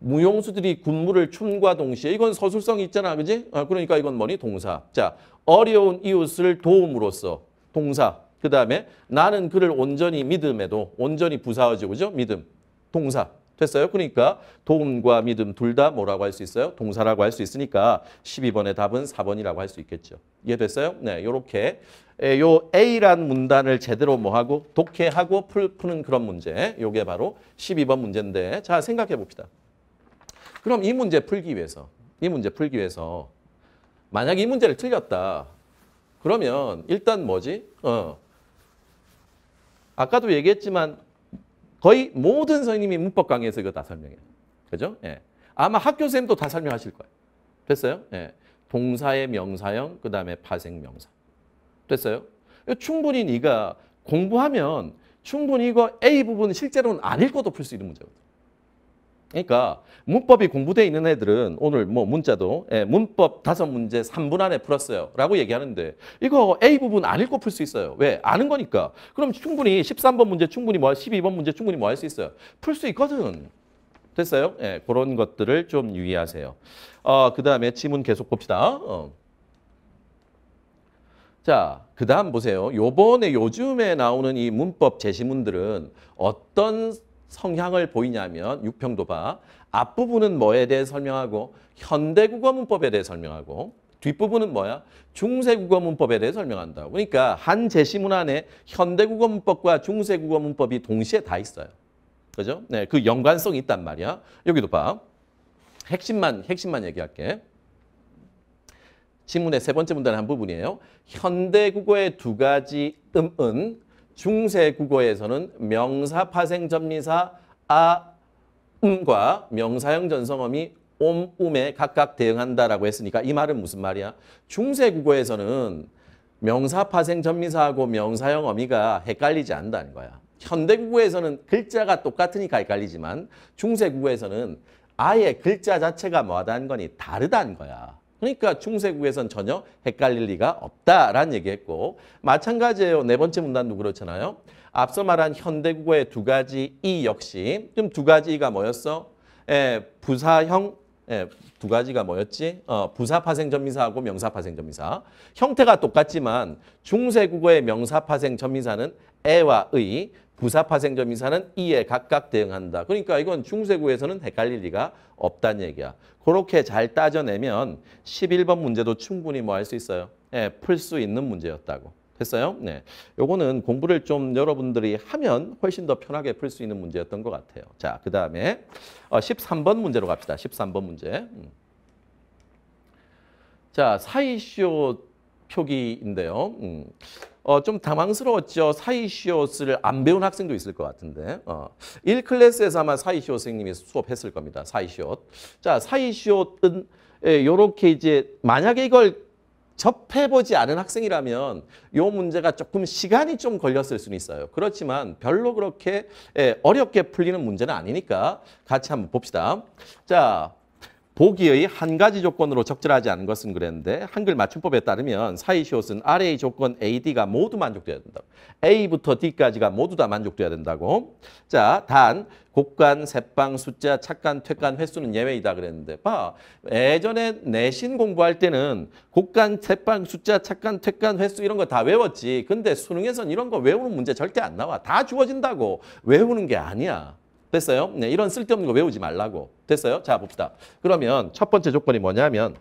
무용수들이 군무를 춤과 동시에 이건 서술성이 있잖아, 그지? 아, 그러니까 이건 뭐니? 동사. 자, 어려운 이웃을 도움으로써 동사. 그 다음에 나는 그를 온전히 믿음에도 온전히 부사어지고, 그죠? 믿음. 동사. 됐어요? 그러니까 도움과 믿음 둘 다 뭐라고 할 수 있어요? 동사라고 할 수 있으니까 12번의 답은 4번이라고 할 수 있겠죠. 이해됐어요? 네, 요렇게 요 A란 문단을 제대로 뭐하고 독해하고 풀, 푸는 그런 문제. 요게 바로 12번 문제인데 자, 생각해 봅시다. 그럼 이 문제 풀기 위해서 이 문제 풀기 위해서 만약 이 문제를 틀렸다. 그러면 일단 뭐지? 어. 아까도 얘기했지만 거의 모든 선생님이 문법 강의에서 이거 다 설명해요. 그죠? 예. 아마 학교 선생님도 다 설명하실 거예요. 됐어요? 예. 동사의 명사형, 그 다음에 파생 명사. 됐어요? 충분히 네가 공부하면 충분히 이거 A 부분 실제로는 안 읽고도 풀 수 있는 문제거든. 그러니까 문법이 공부되어 있는 애들은 오늘 뭐 문자도 예, 문법 다섯 문제 3분 안에 풀었어요. 라고 얘기하는데 이거 A 부분 안 읽고 풀 수 있어요. 왜? 아는 거니까. 그럼 충분히 13번 문제 충분히 뭐 12번 문제 충분히 뭐 할 수 있어요. 풀 수 있거든. 됐어요? 예, 그런 것들을 좀 유의하세요. 어, 그 다음에 지문 계속 봅시다. 어. 자, 그 다음 보세요. 요번에 요즘에 나오는 이 문법 제시문들은 어떤 성향을 보이냐면 육평도바 앞부분은 뭐에 대해 설명하고 현대국어문법에 대해 설명하고 뒷부분은 뭐야? 중세국어문법에 대해 설명한다. 그러니까 한 제시문 안에 현대국어문법과 중세국어문법이 동시에 다 있어요. 그죠? 네, 그 연관성이 있단 말이야. 여기도 봐. 핵심만 핵심만 얘기할게. 신문의 세 번째 문단의 한 부분이에요. 현대국어의 두 가지 음은 중세 국어에서는 명사 파생 접미사 아, 음과 명사형 전성음이 옴, 음에 각각 대응한다라고 했으니까 이 말은 무슨 말이야? 중세 국어에서는 명사 파생 접미사하고 명사형 어미가 헷갈리지 않는다는 거야. 현대 국어에서는 글자가 똑같으니까 헷갈리지만 중세 국어에서는 아예 글자 자체가 뭐하다는 거니 다르다는 거야. 그러니까 중세국에선 전혀 헷갈릴 리가 없다라는 얘기했고 마찬가지예요. 네 번째 문단도 그렇잖아요. 앞서 말한 현대국어의 두 가지 이 역시 좀 두 가지 가 뭐였어? 에, 예, 부사형 에, 예, 두 가지가 뭐였지? 어, 부사파생전미사하고 명사파생전미사. 형태가 똑같지만 중세국어의 명사파생전미사는 에와 의, 부사파생점 인사는 이에 각각 대응한다. 그러니까 이건 중세구에서는 헷갈릴 리가 없다는 얘기야. 그렇게 잘 따져내면 11번 문제도 충분히 뭐 할 수 있어요. 예, 풀 수 있는 문제였다고. 됐어요? 네. 요거는 공부를 좀 여러분들이 하면 훨씬 더 편하게 풀 수 있는 문제였던 것 같아요. 자, 그 다음에 13번 어, 문제로 갑시다. 13번 문제. 음. 자, 사이시오 표기인데요. 음. 어, 좀 당황스러웠죠. 사이시오스를 안 배운 학생도 있을 것 같은데. 어, 1클래스에서 아마 사이시오 선생님이 수업했을 겁니다. 사이시오. 자, 사이시오는 예, 요렇게 이제 만약에 이걸 접해보지 않은 학생이라면 이 문제가 조금 시간이 좀 걸렸을 수는 있어요. 그렇지만 별로 그렇게 예, 어렵게 풀리는 문제는 아니니까 같이 한번 봅시다. 자, 보기의 한 가지 조건으로 적절하지 않은 것은 그랬는데 한글 맞춤법에 따르면 사이시옷은 아래의 조건 AD가 모두 만족돼야 된다. A부터 D까지가 모두 다 만족돼야 된다고. 자, 단 곡간, 셋방, 숫자, 착간, 퇴간, 횟수는 예외이다 그랬는데 봐. 예전에 내신 공부할 때는 곡간, 셋방, 숫자, 착간, 퇴간, 횟수 이런 거 다 외웠지. 근데 수능에서는 이런 거 외우는 문제 절대 안 나와. 다 주어진다고. 외우는 게 아니야. 됐어요? 네, 이런 쓸데없는 거 외우지 말라고. 됐어요? 자, 봅시다. 그러면 첫 번째 조건이 뭐냐면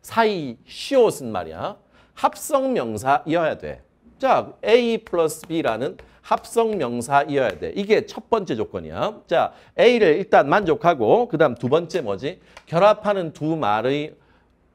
사이 시옷은 말이야. 합성명사이어야 돼. 자, A 플러스 B라는 합성명사이어야 돼. 이게 첫 번째 조건이야. 자, A를 일단 만족하고 그 다음 두 번째 뭐지? 결합하는 두 말의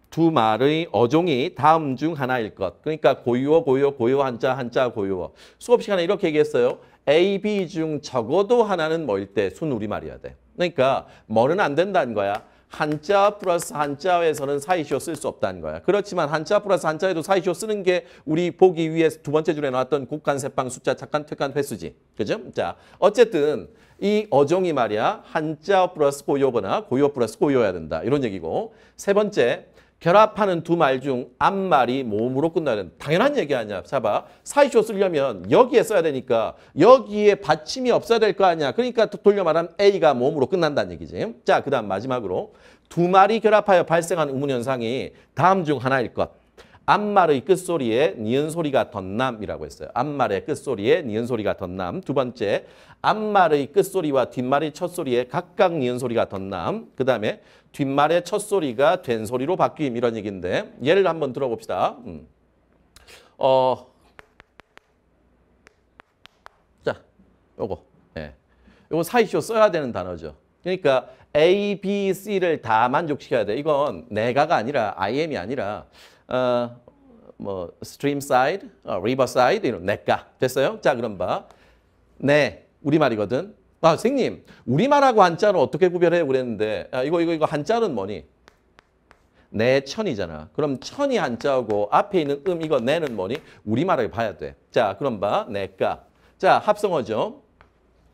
두 말의 어종이 다음 중 하나일 것. 그러니까 고유어, 고유어, 고유어, 한자, 한자, 고유어. 수업 시간에 이렇게 얘기했어요. A, B 중 적어도 하나는 뭐일 때 순우리말이어야 돼. 그러니까 뭐는 안 된다는 거야. 한자 플러스 한자에서는 사이시오 쓸수 없다는 거야. 그렇지만 한자 플러스 한자에도 사이시오 쓰는 게 우리 보기 위해 두 번째 줄에 나왔던 국간 세방, 숫자, 착간, 퇴간, 횟수지. 그죠? 자, 어쨌든 이 어종이 말이야. 한자 플러스 고요거나 고요 플러스 고요야 된다. 이런 얘기고. 세 번째, 결합하는 두 말 중 앞말이 모음으로 끝나는 당연한 얘기 아니야. 사봐. 사이쇼 쓰려면 여기에 써야 되니까 여기에 받침이 없어야 될 거 아니야. 그러니까 돌려 말하면 A가 모음으로 끝난다는 얘기지. 자, 그 다음 마지막으로 두 말이 결합하여 발생한 우문 현상이 다음 중 하나일 것. 앞말의 끝소리에 니은 소리가 덧남이라고 했어요. 암말의 끝소리에 니은 소리가 덧남. 두 번째, 앞말의 끝소리와 뒷말의 첫소리에 각각 니은 소리가 덧남. 그 다음에 뒷말의 첫소리가 된 소리로 바뀜 이런 얘기인데 예를 한번 들어봅시다. 음. 어, 자, 요거. 예. 요거 사이쇼 써야 되는 단어죠. 그러니까 A, B, C를 다 만족시켜야 돼. 이건 내가가 아니라 I am이 아니라 어, 뭐 스트림 사이드, 어, river s 이런 내가 됐어요? 자 그럼 봐. 네, 우리말이거든. 아, 선생님, 우리말하고 한자는 어떻게 구별해요? 그랬는데 아, 이거 이거 이거 한자는 뭐니? 내 네, 천이잖아. 그럼 천이 한자고 앞에 있는 음 이거 내는 뭐니? 우리말하게 봐야 돼. 자, 그럼 봐. 내가. 자, 합성어죠.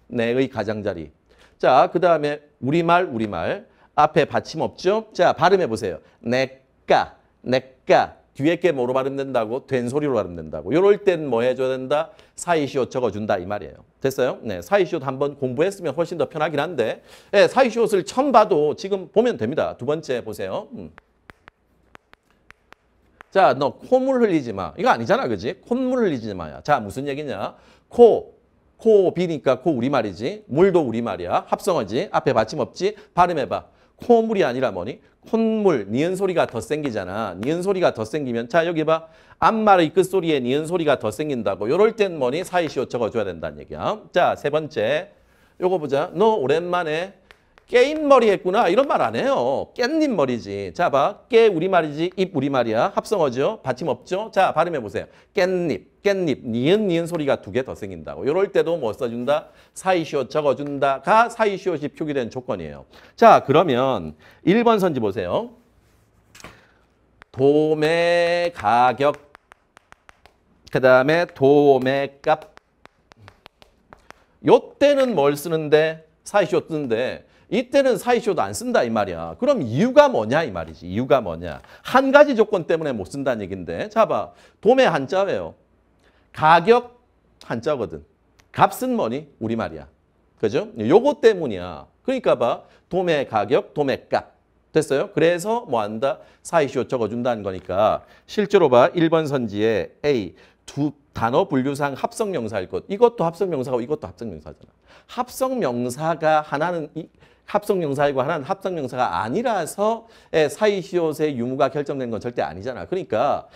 내의 가장자리. 자, 그다음에 우리말 우리말. 앞에 받침 없죠? 자, 발음해 보세요. 내가. 내가 뒤에 게 뭐로 발음된다고? 된 소리로 발음된다고. 요럴 땐 뭐 해줘야 된다? 사이시옷 적어준다 이 말이에요. 됐어요? 네, 사이시옷 한번 공부했으면 훨씬 더 편하긴 한데 네, 예, 사이시옷을 처음 봐도 지금 보면 됩니다. 두 번째 보세요. 음. 자, 너 콧물 흘리지 마. 이거 아니잖아, 그지? 콧물 흘리지 마야. 자, 무슨 얘기냐? 코, 코 비니까 코 우리말이지. 물도 우리말이야. 합성어지. 앞에 받침 없지. 발음해봐. 코물이 아니라 뭐니? 혼물 니은 소리가 더 생기잖아. 니은 소리가 더 생기면 자 여기 봐. 앞말의 끝소리에 그 니은 소리가 더 생긴다고. 요럴 땐 뭐니? 사이시오 적어줘야 된다는 얘기야. 자 세 번째 요거 보자. 너 오랜만에 깨인머리 했구나 이런 말 안 해요. 깻잎머리지. 자 봐. 깨 우리말이지. 잎 우리말이야. 합성어죠. 받침 없죠. 자 발음해 보세요. 깻잎. 깻잎. 니은 니은 소리가 두 개 더 생긴다고. 이럴 때도 뭐 써준다? 사이시옷 적어준다가 사이시옷이 표기된 조건이에요. 자 그러면 1번 선지 보세요. 도매 가격 그 다음에 도매값 요때는 뭘 쓰는데? 사이시옷 쓰는데 이때는 사이쇼도 안 쓴다 이 말이야. 그럼 이유가 뭐냐 이 말이지. 이유가 뭐냐. 한 가지 조건 때문에 못 쓴다는 얘긴데 자봐. 도매 한자예요. 가격 한자거든. 값은 뭐니? 우리말이야. 그죠? 요거 때문이야. 그러니까 봐. 도매 가격, 도매값. 됐어요? 그래서 뭐 한다? 사이쇼 적어준다는 거니까 실제로 봐. 1번 선지에 A 두 단어 분류상 합성명사일 것. 이것도 합성명사고 이것도 합성명사잖아. 합성명사가 하나는 이, 합성명사이고 하나는 합성명사가 아니라서 예, 사이시옷의 유무가 결정된 건 절대 아니잖아. 그러니까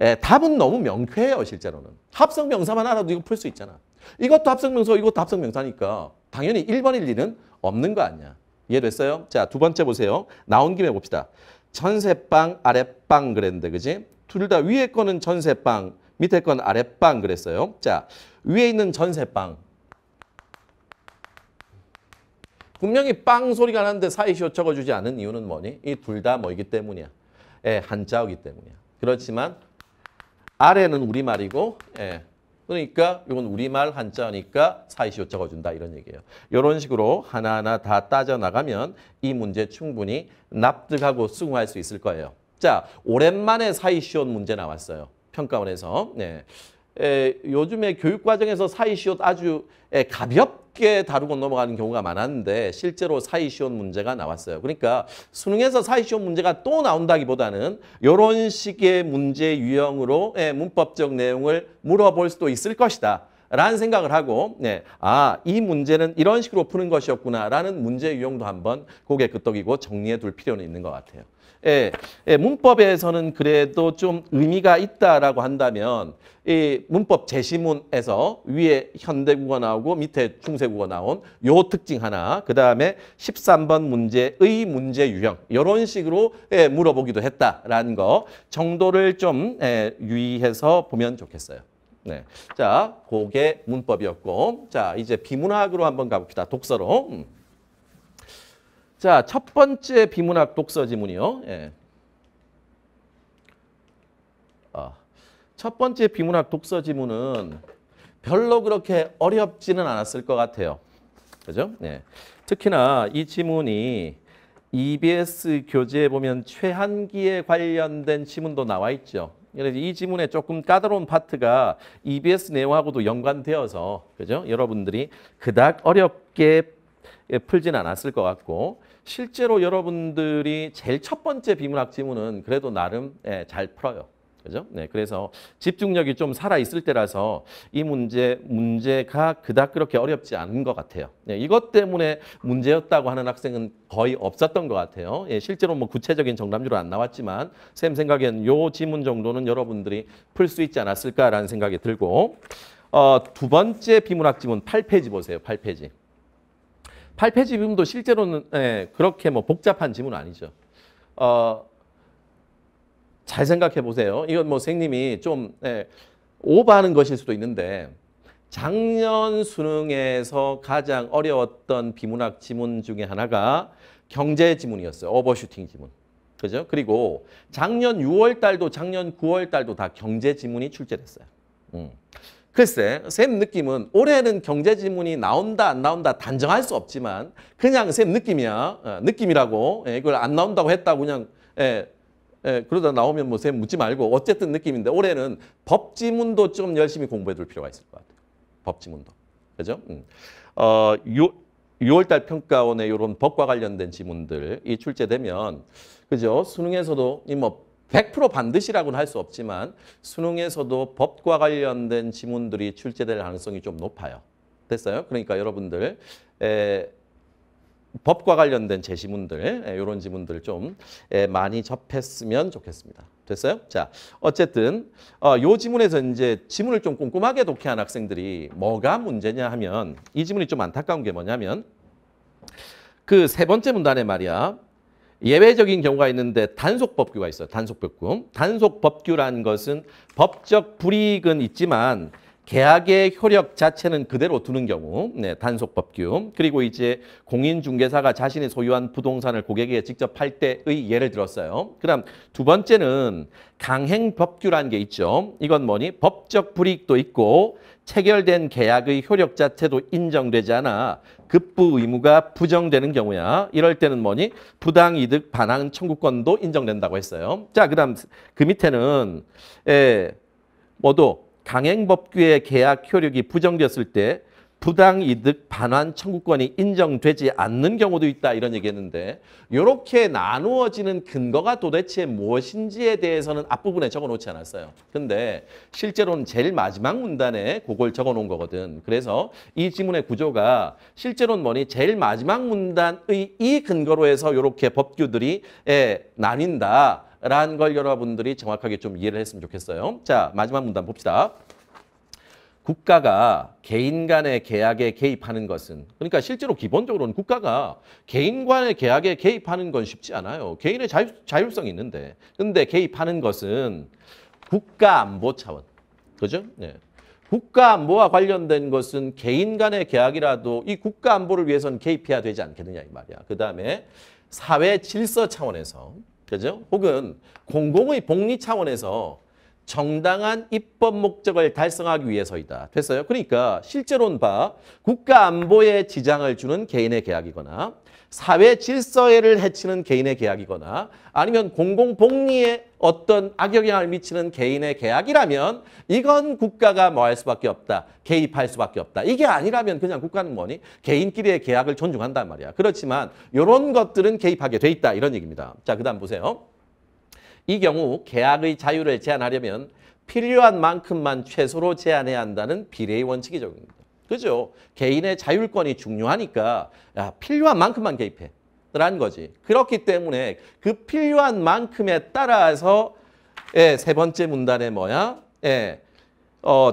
예, 답은 너무 명쾌해요 실제로는. 합성명사만 알아도 이거 풀 수 있잖아. 이것도 합성명사 이것도 합성명사니까 당연히 1번 1, 2는 없는 거 아니야. 이해됐어요? 자두 번째 보세요. 나온 김에 봅시다. 전세빵, 아랫빵 그랬는데 그지? 둘 다 위에 거는 전세빵, 밑에 건 아랫빵 그랬어요. 자 위에 있는 전세빵 분명히 빵 소리가 나는데 사이시오 적어주지 않은 이유는 뭐니? 이 둘 다 뭐이기 때문이야. 예, 한자어기 때문이야. 그렇지만 아래는 우리말이고 예, 그러니까 이건 우리말 한자니까 사이시오 적어준다 이런 얘기예요. 이런 식으로 하나하나 다 따져나가면 이 문제 충분히 납득하고 수긍할 수 있을 거예요. 자, 오랜만에 사이시오 문제 나왔어요. 평가원에서. 네. 에, 요즘에 교육과정에서 사이시옷 아주 에, 가볍 쉽게 다루고 넘어가는 경우가 많았는데 실제로 사이시온 문제가 나왔어요. 그러니까 수능에서 사이시온 문제가 또 나온다기보다는 이런 식의 문제 유형으로 의 예, 문법적 내용을 물어볼 수도 있을 것이다. 라는 생각을 하고 네, 아, 이 문제는 이런 식으로 푸는 것이었구나 라는 문제 유형도 한번 고개 끄덕이고 정리해 둘 필요는 있는 것 같아요. 예, 예, 문법에서는 그래도 좀 의미가 있다라고 한다면 이 문법 제시문에서 위에 현대국어 나오고 밑에 중세국어 나온 요 특징 하나 그 다음에 13번 문제의 문제 유형 이런 식으로 예, 물어보기도 했다라는 거 정도를 좀 예, 유의해서 보면 좋겠어요. 네. 자, 고게 문법이었고 자, 이제 비문학으로 한번 가봅시다. 독서로. 음. 자, 첫 번째 비문학 독서 지문이요. 예. 아, 첫 번째 비문학 독서 지문은 별로 그렇게 어렵지는 않았을 것 같아요. 그죠? 예. 특히나 이 지문이 EBS 교재에 보면 최한기에 관련된 지문도 나와 있죠. 이 지문에 조금 까다로운 파트가 EBS 내용하고도 연관되어서 그죠? 여러분들이 그닥 어렵게 풀진 않았을 것 같고 실제로 여러분들이 제일 첫 번째 비문학 지문은 그래도 나름 예, 잘 풀어요. 그죠? 네, 그래서 집중력이 좀 살아 있을 때라서 이 문제 문제가 그닥 그렇게 어렵지 않은 것 같아요. 네, 이것 때문에 문제였다고 하는 학생은 거의 없었던 것 같아요. 예, 실제로 뭐 구체적인 정답률은 안 나왔지만 쌤 생각엔 요 지문 정도는 여러분들이 풀 수 있지 않았을까라는 생각이 들고 어, 두 번째 비문학 지문 8페이지 보세요. 8페이지. 8페이지 지문도 실제로는 예, 그렇게 뭐 복잡한 지문 아니죠. 어, 잘 생각해 보세요. 이건 뭐 생님이 좀 예, 오버하는 것일 수도 있는데 작년 수능에서 가장 어려웠던 비문학 지문 중에 하나가 경제 지문이었어요. 오버슈팅 지문. 그죠? 그리고 작년 6월 달도 작년 9월 달도 다 경제 지문이 출제됐어요. 음. 글쎄 샘 느낌은 올해는 경제지문이 나온다 안 나온다 단정할 수 없지만 그냥 샘 느낌이야 어, 느낌이라고 예, 이걸 안 나온다고 했다고 그냥 예, 예, 그러다 나오면 뭐쌤 묻지 말고 어쨌든 느낌인데 올해는 법지문도 좀 열심히 공부해 둘 필요가 있을 것 같아요 법지문도 그죠? 음. 어, 6월 달 평가원의 이런 법과 관련된 지문들이 출제되면 그죠? 수능에서도 이뭐 100% 반드시라고는 할 수 없지만 수능에서도 법과 관련된 지문들이 출제될 가능성이 좀 높아요. 됐어요? 그러니까 여러분들 에, 법과 관련된 제시문들 에, 이런 지문들 좀 에, 많이 접했으면 좋겠습니다. 됐어요? 자, 어쨌든 어, 요 지문에서 이제 지문을 좀 꼼꼼하게 독해한 학생들이 뭐가 문제냐 하면 이 지문이 좀 안타까운 게 뭐냐면 그 세 번째 문단에 말이야 예외적인 경우가 있는데 단속법규가 있어요. 단속법규. 단속법규라는 것은 법적 불이익은 있지만 계약의 효력 자체는 그대로 두는 경우, 네, 단속법규. 그리고 이제 공인중개사가 자신이 소유한 부동산을 고객에게 직접 팔 때의 예를 들었어요. 그 다음 두 번째는 강행법규라는 게 있죠. 이건 뭐니? 법적 불이익도 있고 체결된 계약의 효력 자체도 인정되지 않아 급부 의무가 부정되는 경우야. 이럴 때는 뭐니? 부당이득 반환 청구권도 인정된다고 했어요. 자, 그 다음 그 밑에는 에, 예, 뭐도 강행법규의 계약 효력이 부정되었을 때 부당이득 반환 청구권이 인정되지 않는 경우도 있다 이런 얘기했는데 이렇게 나누어지는 근거가 도대체 무엇인지에 대해서는 앞부분에 적어놓지 않았어요. 근데 실제로는 제일 마지막 문단에 그걸 적어놓은 거거든. 그래서 이 지문의 구조가 실제로는 뭐니 제일 마지막 문단의 이 근거로 해서 이렇게 법규들이 예, 나뉜다. 라는 걸 여러분들이 정확하게 좀 이해를 했으면 좋겠어요. 자, 마지막 문단 봅시다. 국가가 개인 간의 계약에 개입하는 것은 그러니까 실제로 기본적으로는 국가가 개인 간의 계약에 개입하는 건 쉽지 않아요. 개인의 자유, 자율성이 있는데 근데 개입하는 것은 국가 안보 차원 그죠? 네. 국가 안보와 관련된 것은 개인 간의 계약이라도 이 국가 안보를 위해서는 개입해야 되지 않겠느냐 이 말이야. 그 다음에 사회 질서 차원에서 그죠? 혹은 공공의 복리 차원에서 정당한 입법 목적을 달성하기 위해서이다. 됐어요? 그러니까 실제로는 봐 국가 안보에 지장을 주는 개인의 계약이거나 사회 질서를 해치는 개인의 계약이거나 아니면 공공복리에 어떤 악영향을 미치는 개인의 계약이라면 이건 국가가 뭐 할 수밖에 없다. 개입할 수밖에 없다. 이게 아니라면 그냥 국가는 뭐니? 개인끼리의 계약을 존중한단 말이야. 그렇지만 이런 것들은 개입하게 돼 있다. 이런 얘기입니다. 자, 그 다음 보세요. 이 경우 계약의 자유를 제한하려면 필요한 만큼만 최소로 제한해야 한다는 비례의 원칙이 적용됩니다. 그죠? 개인의 자율권이 중요하니까 야, 필요한 만큼만 개입해. 라는 거지. 그렇기 때문에 그 필요한 만큼에 따라서 예, 세 번째 문단에 뭐야? 예, 어,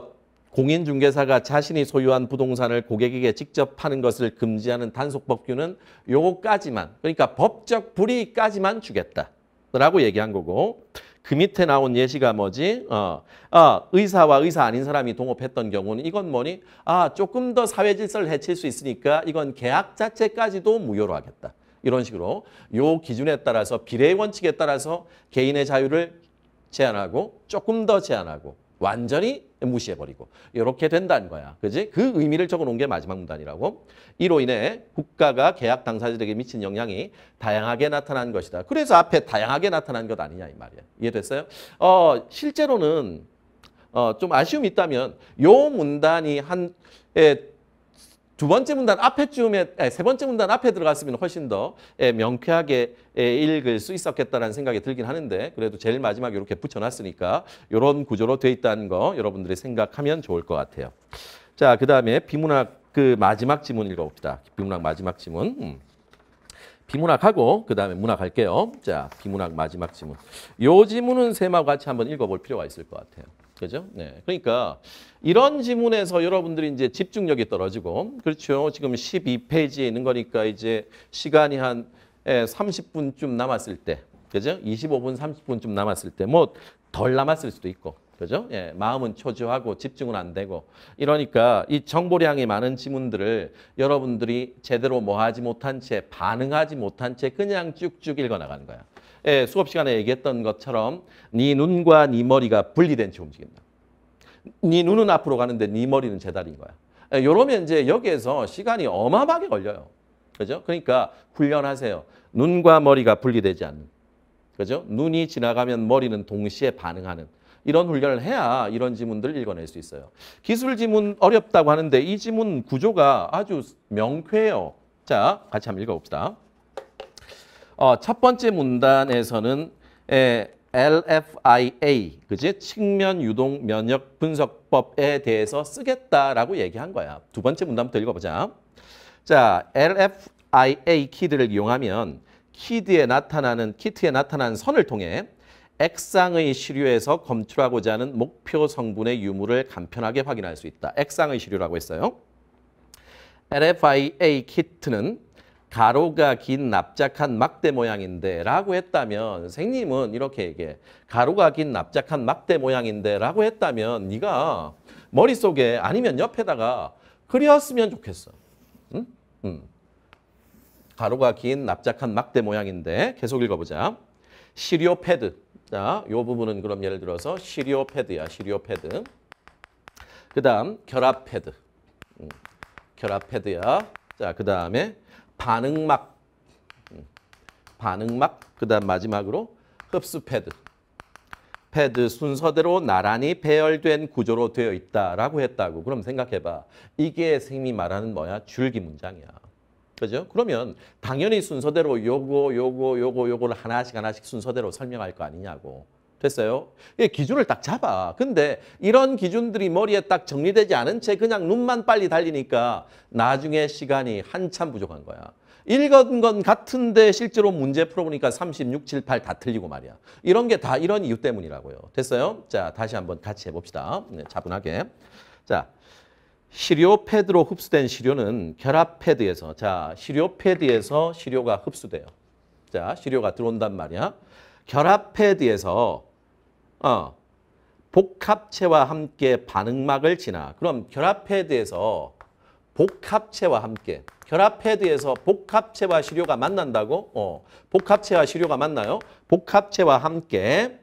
공인중개사가 자신이 소유한 부동산을 고객에게 직접 파는 것을 금지하는 단속법규는 요거까지만, 그러니까 법적 불이익까지만 주겠다. 라고 얘기한 거고 그 밑에 나온 예시가 뭐지? 어, 아, 의사와 의사 아닌 사람이 동업했던 경우는 이건 뭐니? 아, 조금 더 사회 질서를 해칠 수 있으니까 이건 계약 자체까지도 무효로 하겠다. 이런 식으로 요 기준에 따라서 비례 원칙에 따라서 개인의 자유를 제한하고 조금 더 제한하고 완전히 무시해버리고 이렇게 된다는 거야. 그지? 그 의미를 적어놓은 게 마지막 문단이라고. 이로 인해 국가가 계약 당사자들에게 미친 영향이 다양하게 나타난 것이다. 그래서 앞에 다양하게 나타난 것 아니냐 이 말이야. 이해됐어요? 어 실제로는 어, 좀 아쉬움이 있다면 요 문단이 한두 번째 문단 앞에 쯤에 세 번째 문단 앞에 들어갔으면 훨씬 더 명쾌하게 읽을 수 있었겠다라는 생각이 들긴 하는데 그래도 제일 마지막에 이렇게 붙여놨으니까 이런 구조로 돼 있다는 거 여러분들이 생각하면 좋을 것 같아요. 자, 그 다음에 비문학 그 마지막 지문 읽어봅시다. 비문학 마지막 지문. 음. 비문학하고 그 다음에 문학 할게요. 자, 비문학 마지막 지문. 요 지문은 세마 같이 한번 읽어볼 필요가 있을 것 같아요. 그죠? 네. 그러니까 이런 지문에서 여러분들이 이제 집중력이 떨어지고 그렇죠. 지금 12페이지에 있는 거니까 이제 시간이 한 30분쯤 예, 남았을 때 그죠? 25분, 30분쯤 남았을 때 뭐 덜 남았을 수도 있고 그죠? 예, 마음은 초조하고 집중은 안 되고 이러니까 이 정보량이 많은 지문들을 여러분들이 제대로 뭐 하지 못한 채 반응하지 못한 채 그냥 쭉쭉 읽어나가는 거야. 예, 수업 시간에 얘기했던 것처럼 네 눈과 네 머리가 분리된 채 움직인다. 네 눈은 앞으로 가는데 네 머리는 제다리인 거야. 예, 이러면 이제 여기에서 시간이 어마어마하게 걸려요. 그죠? 그러니까 훈련하세요. 눈과 머리가 분리되지 않는. 그죠? 눈이 지나가면 머리는 동시에 반응하는. 이런 훈련을 해야 이런 지문들을 읽어낼 수 있어요. 기술 지문 어렵다고 하는데 이 지문 구조가 아주 명쾌해요. 자, 같이 한번 읽어봅시다. 어, 첫 번째 문단에서는 에, LFIA, 그지? 측면 유동 면역 분석법에 대해서 쓰겠다라고 얘기한 거야. 두 번째 문단부터 읽어보자. 자, LFIA 키드를 이용하면 키드에 나타나는 키트에 나타나는 선을 통해 액상의 시료에서 검출하고자 하는 목표 성분의 유무를 간편하게 확인할 수 있다. 액상의 시료라고 했어요. LFIA 키트는 가로가 긴 납작한 막대 모양인데 라고 했다면 생님은 이렇게 얘기해. 가로가 긴 납작한 막대 모양인데 라고 했다면 네가 머릿속에 아니면 옆에다가 그렸으면 좋겠어. 응? 응. 가로가 긴 납작한 막대 모양인데 계속 읽어보자. 시리오 패드. 자, 요 부분은 그럼 예를 들어서 시리오 패드야. 시리오 패드. 그 다음 결합 패드. 응. 결합 패드야. 자, 그 다음에 반응막, 음. 반응막, 그 다음 마지막으로 흡수 패드. 패드 순서대로 나란히 배열된 구조로 되어 있다라고 했다고. 그럼 생각해봐. 이게 선생님이 말하는 뭐야? 줄기 문장이야. 그죠? 그러면 당연히 순서대로 요거, 요거, 요거, 요거를 하나씩 하나씩 순서대로 설명할 거 아니냐고. 됐어요? 예, 기준을 딱 잡아. 근데 이런 기준들이 머리에 딱 정리되지 않은 채 그냥 눈만 빨리 달리니까 나중에 시간이 한참 부족한 거야. 읽은 건 같은데 실제로 문제 풀어보니까 36, 7, 8 다 틀리고 말이야. 이런 게 다 이런 이유 때문이라고요. 됐어요? 자, 다시 한번 같이 해봅시다. 네, 차분하게. 자, 시료 패드로 흡수된 시료는 결합 패드에서 자, 시료 패드에서 시료가 흡수돼요. 자, 시료가 들어온단 말이야. 결합 패드에서 어, 복합체와 함께 반응막을 지나. 그럼 결합헤드에서 복합체와 함께 결합헤드에서 복합체와 시료가 만난다고? 어, 복합체와 시료가 만나요. 복합체와 함께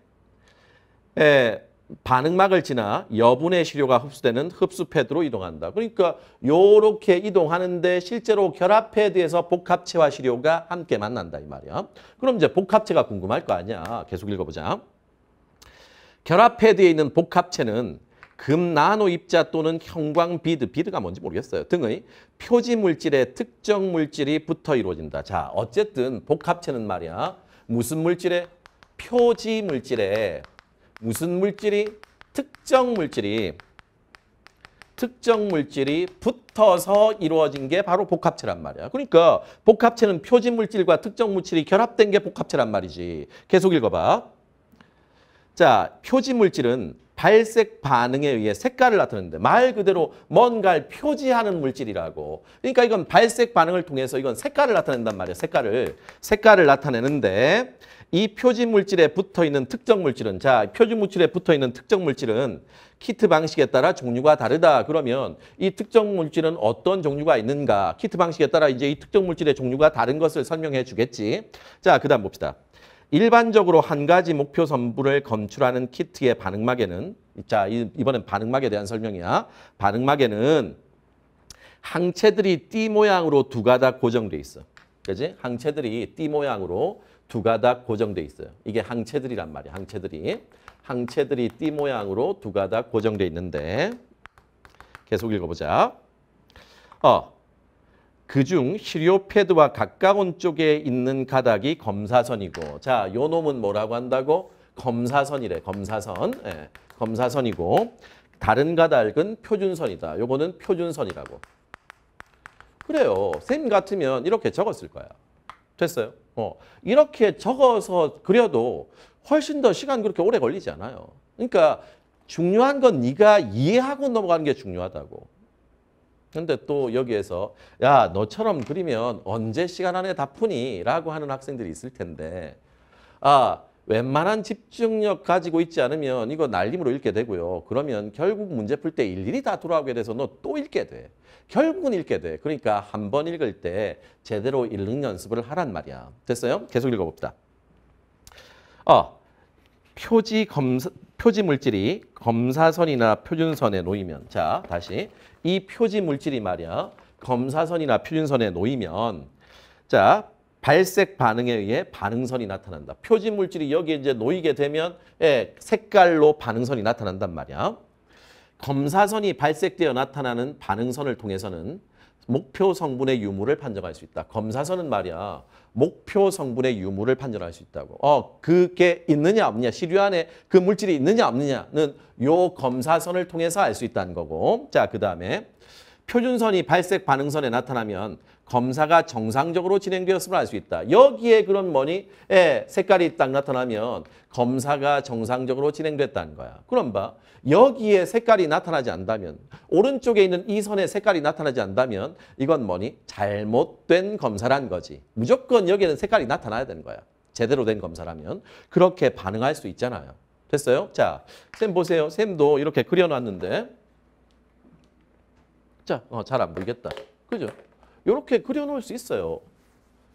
에, 반응막을 지나 여분의 시료가 흡수되는 흡수패드로 이동한다. 그러니까 요렇게 이동하는데 실제로 결합패드에서 복합체와 시료가 함께 만난다 이 말이야. 그럼 이제 복합체가 궁금할 거 아니야. 계속 읽어보자. 결합패드에 있는 복합체는 금 나노 입자 또는 형광 비드, 비드가 뭔지 모르겠어요. 등의 표지 물질의 특정 물질이 붙어 이루어진다. 자, 어쨌든 복합체는 말이야. 무슨 물질의 표지 물질에 무슨 물질이 특정 물질이 특정 물질이 붙어서 이루어진 게 바로 복합체란 말이야. 그러니까 복합체는 표지 물질과 특정 물질이 결합된 게 복합체란 말이지. 계속 읽어봐. 자, 표지 물질은 발색 반응에 의해 색깔을 나타내는데 말 그대로 뭔가를 표지하는 물질이라고. 그러니까 이건 발색 반응을 통해서 이건 색깔을 나타낸단 말이에요. 색깔을. 색깔을 나타내는데 이 표지 물질에 붙어 있는 특정 물질은 자, 표지 물질에 붙어 있는 특정 물질은 키트 방식에 따라 종류가 다르다. 그러면 이 특정 물질은 어떤 종류가 있는가? 키트 방식에 따라 이제 이 특정 물질의 종류가 다른 것을 설명해 주겠지. 자, 그다음 봅시다. 일반적으로 한 가지 목표 선분을 검출하는 키트의 반응막에는 자 이번엔 반응막에 대한 설명이야. 반응막에는 항체들이 띠 모양으로 두 가닥 고정돼 있어. 그지? 항체들이 띠 모양으로 두 가닥 고정돼 있어요. 이게 항체들이란 말이야. 항체들이 항체들이 띠 모양으로 두 가닥 고정돼 있는데 계속 읽어보자. 어, 그중 시료패드와 가까운 쪽에 있는 가닥이 검사선이고 자, 요 놈은 뭐라고 한다고? 검사선이래, 검사선. 예, 검사선이고 다른 가닥은 표준선이다. 요거는 표준선이라고. 그래요. 쌤 같으면 이렇게 적었을 거야. 됐어요? 어, 이렇게 적어서 그려도 훨씬 더 시간 그렇게 오래 걸리지 않아요. 그러니까 중요한 건 네가 이해하고 넘어가는 게 중요하다고. 근데 또 여기에서 야 너처럼 그리면 언제 시간 안에 다 푸니? 라고 하는 학생들이 있을 텐데 아 웬만한 집중력 가지고 있지 않으면 이거 날림으로 읽게 되고요. 그러면 결국 문제 풀 때 일일이 다 돌아오게 돼서 너 또 읽게 돼. 결국은 읽게 돼. 그러니까 한 번 읽을 때 제대로 읽는 연습을 하란 말이야. 됐어요? 계속 읽어봅시다. 어, 표지 검사, 표지 물질이 검사선이나 표준선에 놓이면 자 다시 이 표지 물질이 말이야 검사선이나 표준선에 놓이면 자 발색 반응에 의해 반응선이 나타난다. 표지 물질이 여기 이제 놓이게 되면 예, 색깔로 반응선이 나타난단 말이야. 검사선이 발색되어 나타나는 반응선을 통해서는 목표 성분의 유무를 판정할 수 있다. 검사서는 말이야. 목표 성분의 유무를 판정할 수 있다고. 어, 그게 있느냐 없느냐, 시류 안에 그 물질이 있느냐 없느냐는 요 검사선을 통해서 알 수 있다는 거고. 자, 그 다음에 표준선이 발색 반응선에 나타나면 검사가 정상적으로 진행되었음을 알 수 있다. 여기에 그런 뭐니 예, 색깔이 딱 나타나면 검사가 정상적으로 진행됐다는 거야. 그럼 봐. 여기에 색깔이 나타나지 않다면 오른쪽에 있는 이 선에 색깔이 나타나지 않다면 이건 뭐니 잘못된 검사란 거지. 무조건 여기에는 색깔이 나타나야 되는 거야. 제대로 된 검사라면 그렇게 반응할 수 있잖아요. 됐어요? 자, 쌤 보세요. 쌤도 이렇게 그려놨는데 자, 어, 잘 안 보이겠다. 그죠? 이렇게 그려놓을 수 있어요.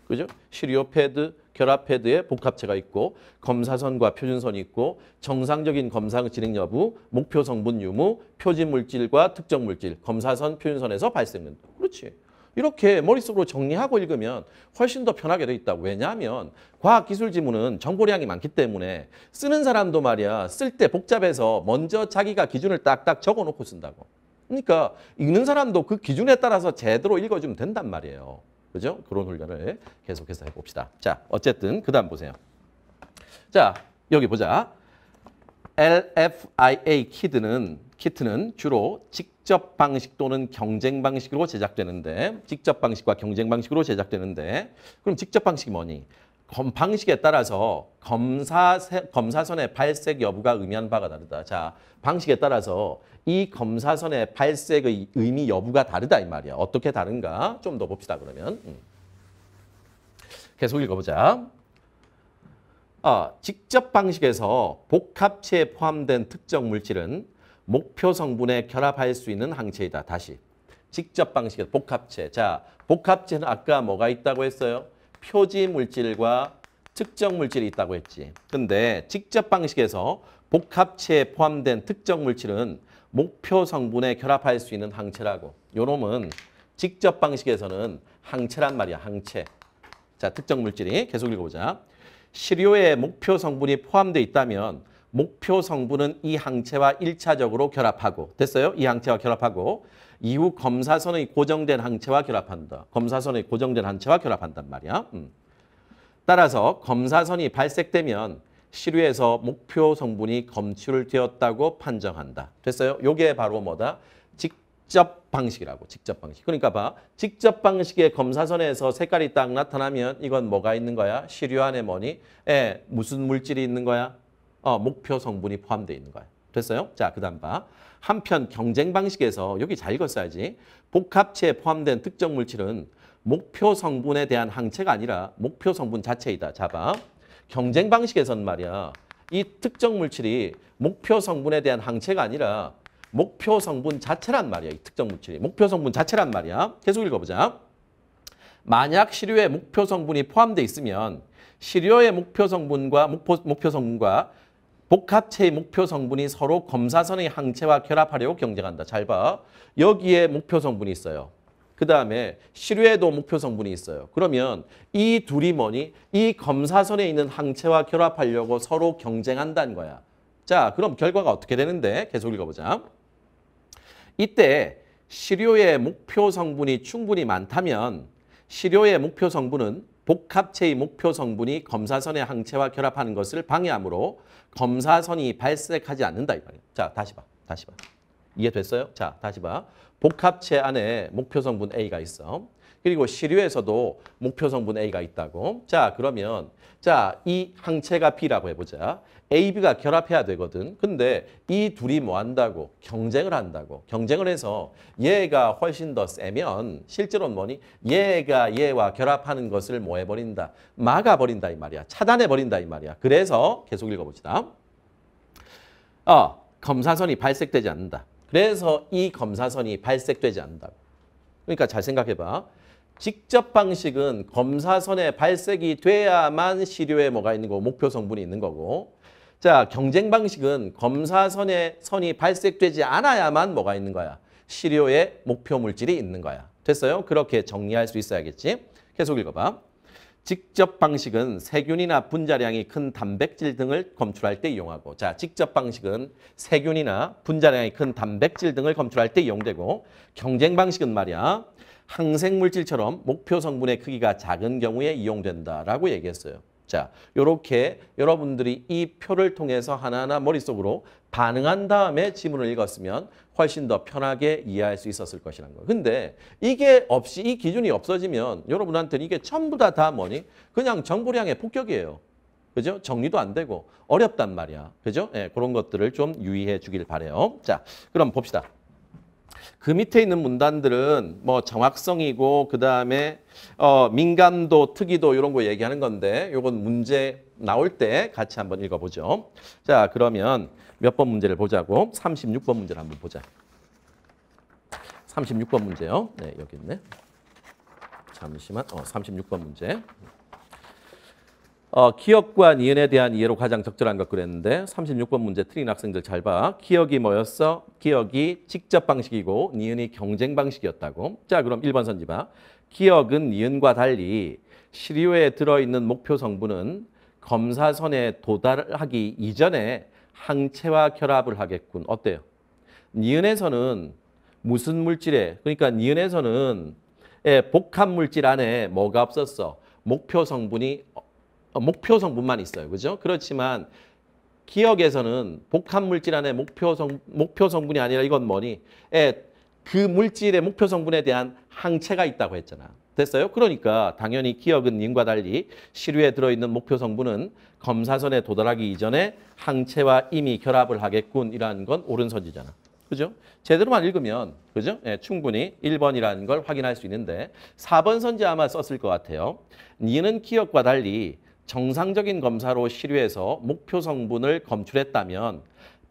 그죠? 시리오 패드, 결합 패드에 복합체가 있고 검사선과 표준선이 있고 정상적인 검사 진행 여부, 목표 성분 유무, 표지 물질과 특정 물질, 검사선, 표준선에서 발생된다. 그렇지. 이렇게 머릿속으로 정리하고 읽으면 훨씬 더 편하게 돼 있다. 왜냐하면 과학기술 지문은 정보량이 많기 때문에 쓰는 사람도 말이야 쓸 때 복잡해서 먼저 자기가 기준을 딱딱 적어놓고 쓴다고. 그러니까 읽는 사람도 그 기준에 따라서 제대로 읽어주면 된단 말이에요. 그죠? 그런 훈련을 계속해서 해봅시다. 자, 어쨌든 그 다음 보세요. 자, 여기 보자. LFIA 키드는 키트는 주로 직접 방식 또는 경쟁 방식으로 제작되는데 직접 방식과 경쟁 방식으로 제작되는데 그럼 직접 방식이 뭐니? 방식에 따라서 검사, 검사선의 발색 여부가 의미하는 바가 다르다. 자, 방식에 따라서 이 검사선의 발색의 의미 여부가 다르다 이 말이야. 어떻게 다른가? 좀 더 봅시다 그러면. 음. 계속 읽어보자. 아, 직접 방식에서 복합체에 포함된 특정 물질은 목표 성분에 결합할 수 있는 항체이다. 다시. 직접 방식의 복합체. 자, 복합체는 아까 뭐가 있다고 했어요? 표지 물질과 특정 물질이 있다고 했지. 근데 직접 방식에서 복합체에 포함된 특정 물질은 목표 성분에 결합할 수 있는 항체라고. 요 놈은 직접 방식에서는 항체란 말이야, 항체. 자, 특정 물질이 계속 읽어보자. 시료에 목표 성분이 포함되어 있다면 목표 성분은 이 항체와 1차적으로 결합하고 됐어요? 이 항체와 결합하고 이후 검사선의 고정된 항체와 결합한다. 검사선의 고정된 항체와 결합한단 말이야. 음. 따라서 검사선이 발색되면 시류에서 목표 성분이 검출되었다고 판정한다. 됐어요? 요게 바로 뭐다? 직접 방식이라고. 직접 방식. 그러니까 봐. 직접 방식의 검사선에서 색깔이 딱 나타나면 이건 뭐가 있는 거야? 시류 안에 뭐니? 에, 예, 무슨 물질이 있는 거야? 어, 목표 성분이 포함되어 있는 거야. 됐어요? 자, 그 다음 봐. 한편 경쟁 방식에서 여기 잘 읽었어야지. 복합체에 포함된 특정 물질은 목표 성분에 대한 항체가 아니라 목표 성분 자체이다. 잡아. 경쟁 방식에선 말이야. 이 특정 물질이 목표 성분에 대한 항체가 아니라 목표 성분 자체란 말이야. 이 특정 물질이. 목표 성분 자체란 말이야. 계속 읽어보자. 만약 시료에 목표 성분이 포함되어 있으면 시료의 목표 성분과 목표, 목표 성분과 복합체의 목표 성분이 서로 검사선의 항체와 결합하려고 경쟁한다. 잘 봐. 여기에 목표 성분이 있어요. 그 다음에 시료에도 목표 성분이 있어요. 그러면 이 둘이 뭐니? 이 검사선에 있는 항체와 결합하려고 서로 경쟁한다는 거야. 자, 그럼 결과가 어떻게 되는데? 계속 읽어보자. 이때 시료의 목표 성분이 충분히 많다면 시료의 목표 성분은 복합체의 목표 성분이 검사선의 항체와 결합하는 것을 방해하므로 검사선이 발색하지 않는다. 이 말이에요. 자, 다시 봐. 다시 봐. 이해됐어요? 자, 다시 봐. 복합체 안에 목표 성분 A가 있어. 그리고 시류에서도 목표 성분 A가 있다고. 자, 그러면 자, 이 항체가 B라고 해보자. A, B가 결합해야 되거든. 근데 이 둘이 뭐 한다고? 경쟁을 한다고. 경쟁을 해서 얘가 훨씬 더 세면 실제로는 뭐니? 얘가 얘와 결합하는 것을 뭐 해버린다? 막아버린다 이 말이야. 차단해버린다 이 말이야. 그래서 계속 읽어봅시다. 어, 검사선이 발색되지 않는다. 그래서 이 검사선이 발색되지 않는다. 그러니까 잘 생각해봐. 직접 방식은 검사선에 발색이 돼야만 시료에 뭐가 있는 거고 목표 성분이 있는 거고 자 경쟁 방식은 검사선에 선이 발색되지 않아야만 뭐가 있는 거야 시료에 목표 물질이 있는 거야 됐어요? 그렇게 정리할 수 있어야겠지 계속 읽어봐 직접 방식은 세균이나 분자량이 큰 단백질 등을 검출할 때 이용하고 자 직접 방식은 세균이나 분자량이 큰 단백질 등을 검출할 때 이용되고 경쟁 방식은 말이야 항생 물질처럼 목표 성분의 크기가 작은 경우에 이용된다라고 얘기했어요. 자, 요렇게 여러분들이 이 표를 통해서 하나하나 머릿속으로 반응한 다음에 지문을 읽었으면 훨씬 더 편하게 이해할 수 있었을 것이라는 거예요. 근데 이게 없이 이 기준이 없어지면 여러분한테는 이게 전부 다다 다 뭐니? 그냥 정보량의 폭격이에요. 그죠? 정리도 안 되고 어렵단 말이야. 그죠? 예, 그런 것들을 좀 유의해 주길 바래요. 자, 그럼 봅시다. 그 밑에 있는 문단들은 뭐 정확성이고 그 다음에 어, 민감도, 특이도 이런 거 얘기하는 건데 요건 문제 나올 때 같이 한번 읽어보죠. 자 그러면 몇 번 문제를 보자고 36번 문제를 한번 보자. 36번 문제요. 네 여기 있네. 잠시만 어 36번 문제. 어, 기억과 니은에 대한 이해로 가장 적절한 것 그랬는데 36번 문제 틀린 학생들 잘 봐. 기억이 뭐였어? 기억이 직접 방식이고 니은이 경쟁 방식이었다고. 자 그럼 1번 선지 봐. 기억은 니은과 달리 시료에 들어있는 목표 성분은 검사선에 도달하기 이전에 항체와 결합을 하겠군. 어때요? 니은에서는 무슨 물질에 그러니까 니은에서는 복합 물질 안에 뭐가 없었어? 목표 성분이 어, 목표 성분만 있어요. 그죠? 그렇지만 기억에서는 복합 물질 안에 목표 성 목표 성분이 아니라 이건 뭐니? 에, 그 물질의 목표 성분에 대한 항체가 있다고 했잖아. 됐어요? 그러니까 당연히 기억은 님과 달리 시류에 들어있는 목표 성분은 검사선에 도달하기 이전에 항체와 이미 결합을 하겠군 이라는 건 옳은 선지잖아. 그죠? 제대로만 읽으면 그죠? 예, 충분히 1번이라는 걸 확인할 수 있는데 4번 선지 아마 썼을 것 같아요. 니는 기억과 달리 정상적인 검사로 시료해서 목표 성분을 검출했다면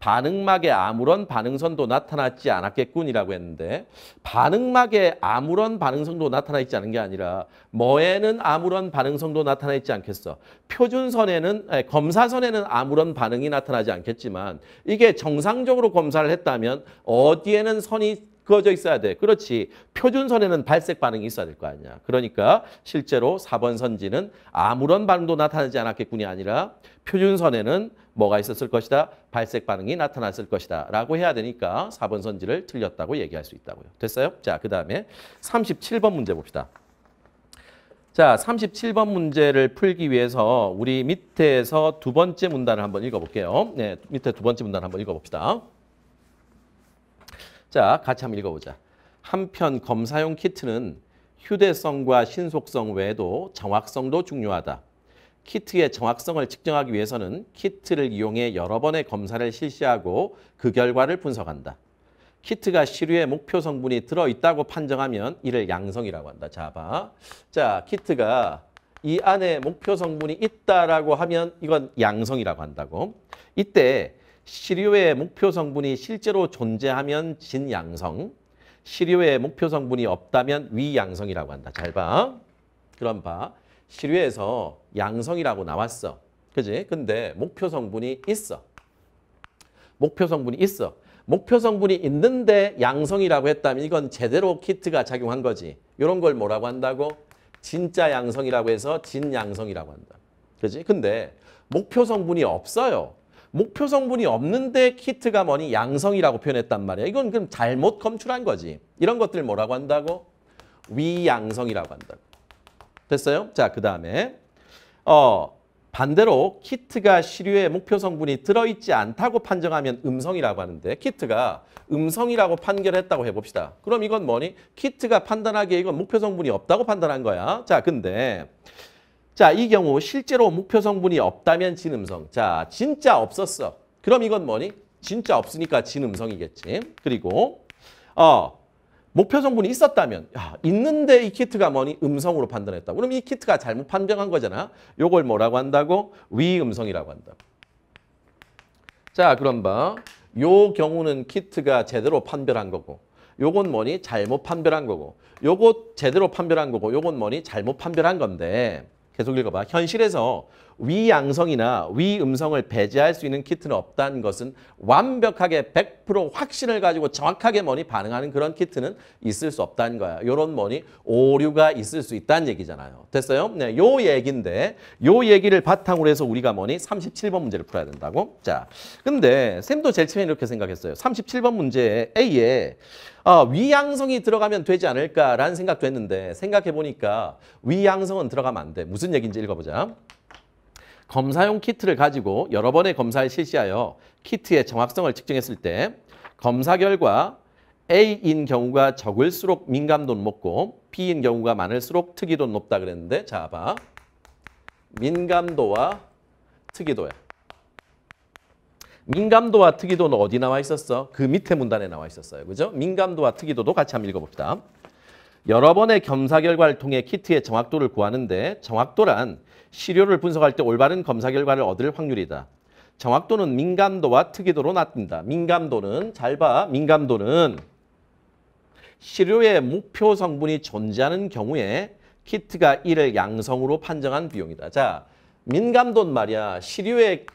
반응막에 아무런 반응선도 나타났지 않았겠군이라고 했는데 반응막에 아무런 반응선도 나타나 있지 않은 게 아니라 뭐에는 아무런 반응선도 나타나 있지 않겠어. 표준선에는 아니, 검사선에는 아무런 반응이 나타나지 않겠지만 이게 정상적으로 검사를 했다면 어디에는 선이 그어져 있어야 돼. 그렇지. 표준선에는 발색 반응이 있어야 될 거 아니야. 그러니까 실제로 4번 선지는 아무런 반응도 나타나지 않았겠군이 아니라 표준선에는 뭐가 있었을 것이다. 발색 반응이 나타났을 것이다. 라고 해야 되니까 4번 선지를 틀렸다고 얘기할 수 있다고요. 됐어요? 자, 그 다음에 37번 문제 봅시다. 자, 37번 문제를 풀기 위해서 우리 밑에서 두 번째 문단을 한번 읽어볼게요. 네, 밑에 두 번째 문단을 한번 읽어봅시다. 자, 같이 한번 읽어보자. 한편 검사용 키트는 휴대성과 신속성 외에도 정확성도 중요하다. 키트의 정확성을 측정하기 위해서는 키트를 이용해 여러 번의 검사를 실시하고 그 결과를 분석한다. 키트가 시류에 목표 성분이 들어있다고 판정하면 이를 양성이라고 한다. 자, 봐. 자, 키트가 이 안에 목표 성분이 있다라고 하면 이건 양성이라고 한다고. 이때 시료의 목표 성분이 실제로 존재하면 진양성, 시료의 목표 성분이 없다면 위양성이라고 한다. 잘 봐. 그럼 봐. 시료에서 양성이라고 나왔어. 그지? 근데 목표 성분이 있어. 목표 성분이 있어. 목표 성분이 있는데 양성이라고 했다면 이건 제대로 키트가 작용한 거지. 이런 걸 뭐라고 한다고? 진짜 양성이라고 해서 진양성이라고 한다. 그지? 근데 목표 성분이 없어요. 목표 성분이 없는데 키트가 뭐니 양성이라고 표현했단 말이야. 이건 그럼 잘못 검출한 거지. 이런 것들 뭐라고 한다고? 위양성이라고 한다고. 됐어요? 자, 그 다음에 어 반대로 키트가 시류에 목표 성분이 들어있지 않다고 판정하면 음성이라고 하는데 키트가 음성이라고 판결했다고 해봅시다. 그럼 이건 뭐니? 키트가 판단하기에 이건 목표 성분이 없다고 판단한 거야. 자, 근데 자, 이 경우 실제로 목표 성분이 없다면 진음성. 자, 진짜 없었어. 그럼 이건 뭐니? 진짜 없으니까 진음성이겠지. 그리고 어 목표 성분이 있었다면 야, 있는데 이 키트가 뭐니? 음성으로 판단했다. 그럼 이 키트가 잘못 판정한 거잖아. 요걸 뭐라고 한다고? 위음성이라고 한다. 자, 그럼 봐. 요 경우는 키트가 제대로 판별한 거고 요건 뭐니? 잘못 판별한 거고 요거 제대로 판별한 거고 요건 뭐니? 잘못 판별한 건데 계속 읽어봐. 현실에서 위양성이나 위음성을 배제할 수 있는 키트는 없다는 것은 완벽하게 100% 확신을 가지고 정확하게 뭐니 반응하는 그런 키트는 있을 수 없다는 거야. 요런 뭐니 오류가 있을 수 있다는 얘기잖아요. 됐어요? 네, 요 얘긴데 요 얘기를 바탕으로 해서 우리가 뭐니 37번 문제를 풀어야 된다고? 자, 근데 쌤도 제일 처음에 이렇게 생각했어요. 37번 문제에 A에 어, 위양성이 들어가면 되지 않을까라는 생각도 했는데 생각해보니까 위양성은 들어가면 안 돼. 무슨 얘기인지 읽어보자. 검사용 키트를 가지고 여러 번의 검사를 실시하여 키트의 정확성을 측정했을 때 검사 결과 A인 경우가 적을수록 민감도는 높고 B인 경우가 많을수록 특이도는 높다 그랬는데 자 봐. 민감도와 특이도야. 민감도와 특이도는 어디 나와 있었어? 그 밑에 문단에 나와 있었어요. 그죠? 민감도와 특이도도 같이 한번 읽어봅시다. 여러 번의 검사 결과를 통해 키트의 정확도를 구하는데 정확도란 시료를 분석할 때 올바른 검사 결과를 얻을 확률이다. 정확도는 민감도와 특이도로 나뛵다. 민감도는 잘 봐. 민감도는 시료의 목표 성분이 존재하는 경우에 키트가 이를 양성으로 판정한 비용이다. 자, 민감도는 말이야. 시료의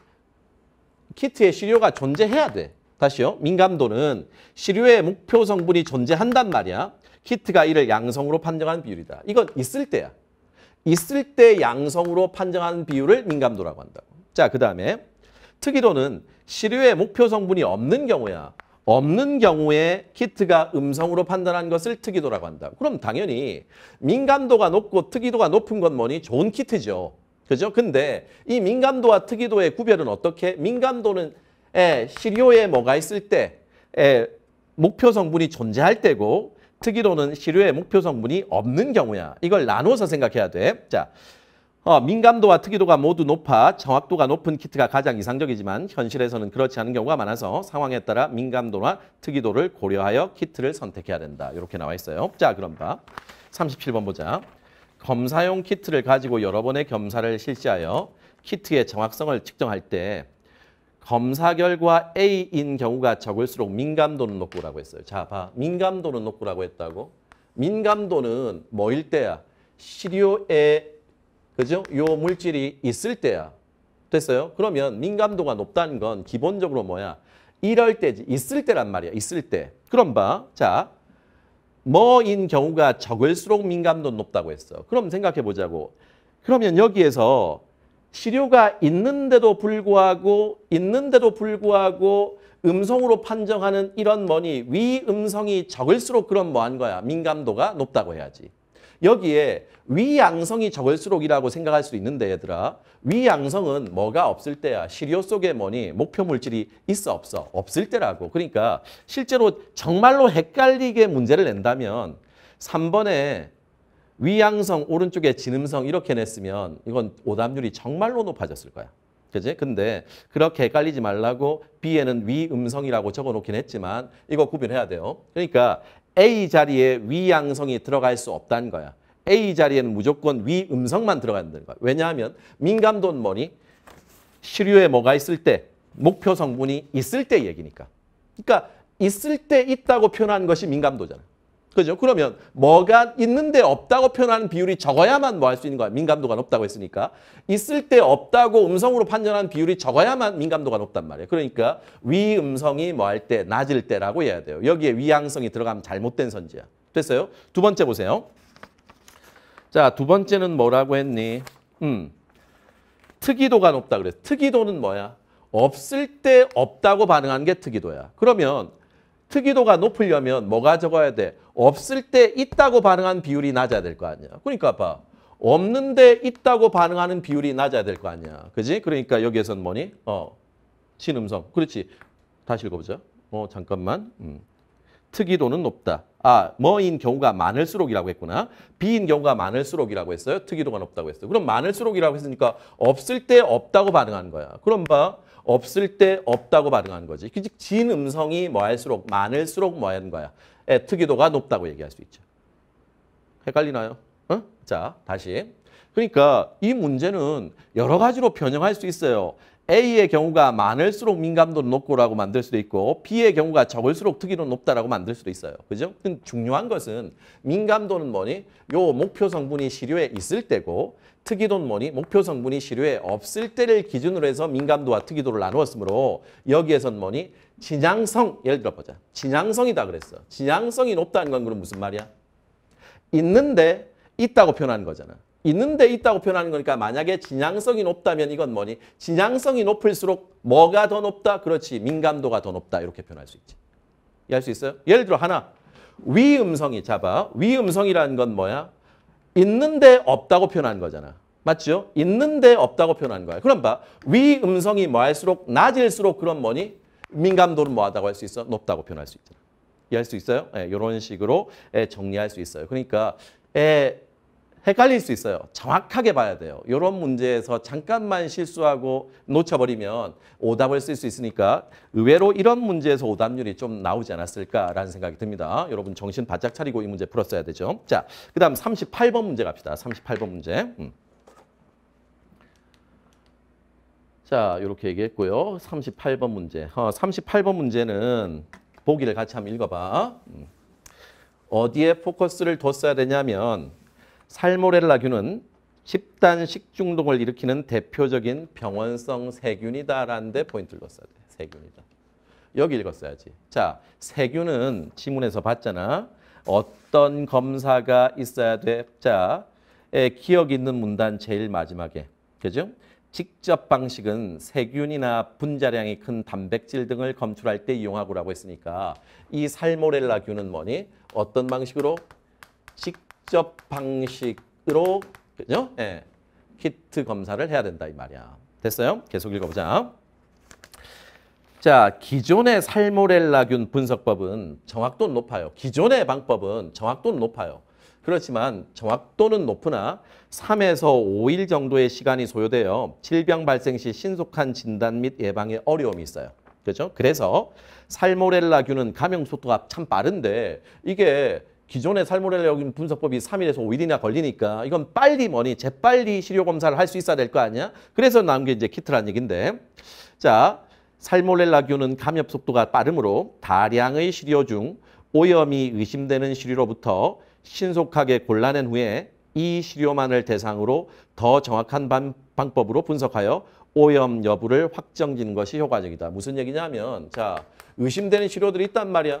키트의 시료가 존재해야 돼. 다시요. 민감도는 시료의 목표 성분이 존재한단 말이야. 키트가 이를 양성으로 판정한 비율이다. 이건 있을 때야. 있을 때 양성으로 판정하는 비율을 민감도라고 한다 자, 그 다음에 특이도는 시료의 목표 성분이 없는 경우야. 없는 경우에 키트가 음성으로 판단한 것을 특이도라고 한다. 그럼 당연히 민감도가 높고 특이도가 높은 건 뭐니? 좋은 키트죠. 그죠? 근데 이 민감도와 특이도의 구별은 어떻게? 민감도는 에, 시료에 뭐가 있을 때 에, 목표 성분이 존재할 때고 특이로는 시료의 목표 성분이 없는 경우야. 이걸 나눠서 생각해야 돼. 자, 어, 민감도와 특이도가 모두 높아 정확도가 높은 키트가 가장 이상적이지만 현실에서는 그렇지 않은 경우가 많아서 상황에 따라 민감도나 특이도를 고려하여 키트를 선택해야 된다. 이렇게 나와 있어요. 자, 그럼 봐. 37번 보자. 검사용 키트를 가지고 여러 번의 검사를 실시하여 키트의 정확성을 측정할 때 검사 결과 A인 경우가 적을수록 민감도는 높고라고 했어요. 자, 봐. 민감도는 높고라고 했다고. 민감도는 뭐일 때야? 시료에 그죠? 요 물질이 있을 때야. 됐어요? 그러면 민감도가 높다는 건 기본적으로 뭐야? 이럴 때지. 있을 때란 말이야. 있을 때. 그럼 봐. 자, 뭐인 경우가 적을수록 민감도 는 높다고 했어. 그럼 생각해 보자고. 그러면 여기에서 시료가 있는데도 불구하고 있는데도 불구하고 음성으로 판정하는 이런 뭐니 위음성이 적을수록 그런 뭐한 거야. 민감도가 높다고 해야지. 여기에 위양성이 적을수록이라고 생각할 수 있는데 얘들아 위양성은 뭐가 없을 때야 시료 속에 뭐니 목표 물질이 있어 없어 없을 때라고 그러니까 실제로 정말로 헷갈리게 문제를 낸다면 3번에 위양성, 오른쪽에 진음성 이렇게 냈으면 이건 오답률이 정말로 높아졌을 거야. 그지? 근데 그렇게 헷갈리지 말라고 B에는 위음성이라고 적어놓긴 했지만 이거 구별해야 돼요. 그러니까 A 자리에 위양성이 들어갈 수 없다는 거야. A 자리에는 무조건 위음성만 들어간다는 거야. 왜냐하면 민감도는 뭐니? 시류에 뭐가 있을 때, 목표 성분이 있을 때 얘기니까. 그러니까 있을 때 있다고 표현한 것이 민감도잖아. 그죠? 그러면 뭐가 있는데 없다고 표현하는 비율이 적어야만 뭐 할 수 있는 거야. 민감도가 높다고 했으니까. 있을 때 없다고 음성으로 판정하는 비율이 적어야만 민감도가 높단 말이에요. 그러니까 위음성이 뭐 할 때, 낮을 때라고 해야 돼요. 여기에 위양성이 들어가면 잘못된 선지야. 됐어요? 두 번째 보세요. 자, 두 번째는 뭐라고 했니? 음. 특이도가 높다 그래어 특이도는 뭐야? 없을 때 없다고 반응하는 게 특이도야. 그러면 특이도가 높으려면 뭐가 적어야 돼? 없을 때 있다고 반응하는 비율이 낮아야 될 거 아니야. 그러니까 봐. 없는데 있다고 반응하는 비율이 낮아야 될 거 아니야. 그지? 그러니까 여기에선 뭐니? 어, 신음성 그렇지. 다시 읽어보죠 어, 잠깐만. 음. 특이도는 높다. 아, 뭐인 경우가 많을수록이라고 했구나. 비인 경우가 많을수록이라고 했어요. 특이도가 높다고 했어요. 그럼 많을수록이라고 했으니까 없을 때 없다고 반응하는 거야. 그럼 봐. 없을 때 없다고 반응하는 거지. 즉, 진 음성이 뭐할수록 많을수록 뭐하는 거야. 예, 특이도가 높다고 얘기할 수 있죠. 헷갈리나요? 어? 자, 다시. 그러니까 이 문제는 여러 가지로 변형할 수 있어요. A의 경우가 많을수록 민감도 는 높고라고 만들 수도 있고 B의 경우가 적을수록 특이도 높다라고 만들 수도 있어요. 그죠? 중요한 것은 민감도는 뭐니? 요 목표 성분이 시료에 있을 때고 특이도는 뭐니? 목표 성분이 시료에 없을 때를 기준으로 해서 민감도와 특이도를 나누었으므로 여기에선 뭐니? 진양성, 예를 들어보자. 진양성이다 그랬어. 진양성이 높다는 건 그럼 무슨 말이야? 있는데 있다고 표현하는 거잖아. 있는데 있다고 표현하는 거니까 만약에 진양성이 높다면 이건 뭐니? 진양성이 높을수록 뭐가 더 높다? 그렇지. 민감도가 더 높다. 이렇게 표현할 수 있지. 이해할 수 있어요? 예를 들어 하나. 위음성이 잡아. 위음성이라는 건 뭐야? 있는데 없다고 표현한 거잖아. 맞죠? 있는데 없다고 표현한 거야. 그럼 봐. 위음성이 뭐할수록 낮을수록 그런 뭐니? 민감도는 뭐하다고 할 수 있어? 높다고 표현할 수 있잖아. 이해할 수 있어요? 예, 이런 식으로 예, 정리할 수 있어요. 그러니까 예, 헷갈릴 수 있어요. 정확하게 봐야 돼요. 이런 문제에서 잠깐만 실수하고 놓쳐버리면 오답을 쓸 수 있으니까 의외로 이런 문제에서 오답률이 좀 나오지 않았을까라는 생각이 듭니다. 여러분 정신 바짝 차리고 이 문제 풀었어야 되죠. 자, 그 다음 38번 문제 갑시다. 38번 문제. 음. 자, 이렇게 얘기했고요. 38번 문제. 38번 어, 문제는 보기를 같이 한번 읽어봐. 음. 어디에 포커스를 뒀어야 되냐면 살모렐라균은 집단 식중독을 일으키는 대표적인 병원성 세균이다라는 데 포인트를 넣었어야 돼. 세균이다. 여기 읽었어야지. 자, 세균은 지문에서 봤잖아. 어떤 검사가 있어야 돼? 자, 에, 기억 있는 문단 제일 마지막에. 그죠? 직접 방식은 세균이나 분자량이 큰 단백질 등을 검출할 때 이용하고라고 했으니까 이 살모렐라균은 뭐니? 어떤 방식으로? 직 직접 방식으로 그죠? 예. 키트 검사를 해야 된다 이 말이야. 됐어요? 계속 읽어보자. 자, 기존의 살모렐라균 분석법은 정확도는 높아요. 기존의 방법은 정확도는 높아요. 그렇지만 정확도는 높으나 3에서 5일 정도의 시간이 소요되어 질병 발생 시 신속한 진단 및 예방에 어려움이 있어요. 그렇죠? 그래서 살모렐라균은 감염 속도가 참 빠른데 이게 기존의 살모렐라 분석법이 3일에서 5일이나 걸리니까 이건 빨리 뭐니 재빨리 시료 검사를 할 수 있어야 될 거 아니야? 그래서 나온 게 이제 키트란 얘긴데. 자, 살모렐라균은 감염 속도가 빠르므로 다량의 시료 중 오염이 의심되는 시료로부터 신속하게 골라낸 후에 이 시료만을 대상으로 더 정확한 방, 법으로 분석하여 오염 여부를 확정 짓는 것이 효과적이다. 무슨 얘기냐면 자 의심되는 시료들이 있단 말이야.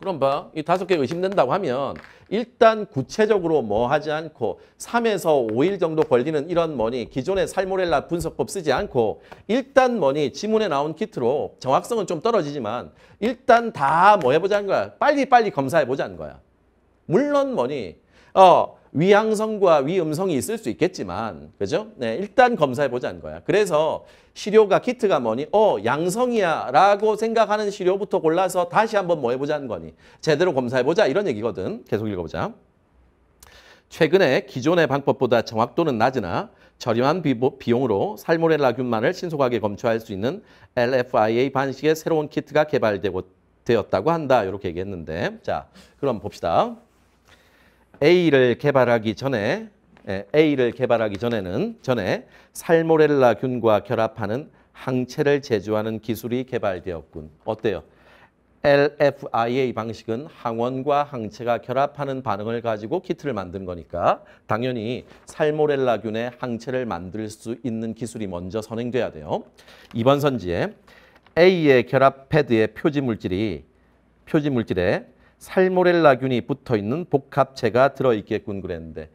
그럼 봐. 이 다섯 개 의심된다고 하면 일단 구체적으로 뭐 하지 않고 3에서 5일 정도 걸리는 이런 뭐니 기존의 살모렐라 분석법 쓰지 않고 일단 뭐니 지문에 나온 키트로 정확성은 좀 떨어지지만 일단 다 뭐 해보자는 거야. 빨리빨리 검사해보자는 거야. 물론 뭐니 어 위양성과 위음성이 있을 수 있겠지만 그죠? 네, 일단 검사해 보자는 거야. 그래서 시료가 키트가 뭐니? 어, 양성이야 라고 생각하는 시료부터 골라서 다시 한번 뭐 해보자는 거니? 제대로 검사해 보자 이런 얘기거든. 계속 읽어보자. 최근에 기존의 방법보다 정확도는 낮으나 저렴한 비용으로 살모렐라균만을 신속하게 검출할 수 있는 LFIA 반식의 새로운 키트가 개발되었다고 한다. 이렇게 얘기했는데 자, 그럼 봅시다. A를 개발하기 전에 예, A를 개발하기 전에는 전에 살모렐라 균과 결합하는 항체를 제조하는 기술이 개발되었군. 어때요? LFIA 방식은 항원과 항체가 결합하는 반응을 가지고 키트를 만든 거니까 당연히 살모렐라균의 항체를 만들 수 있는 기술이 먼저 선행돼야 돼요. 이번 선지에 A의 결합 패드의 표지 물질이 표지 물질에 살모렐라균이 붙어 있는 복합체가 들어 있겠군 그랬는데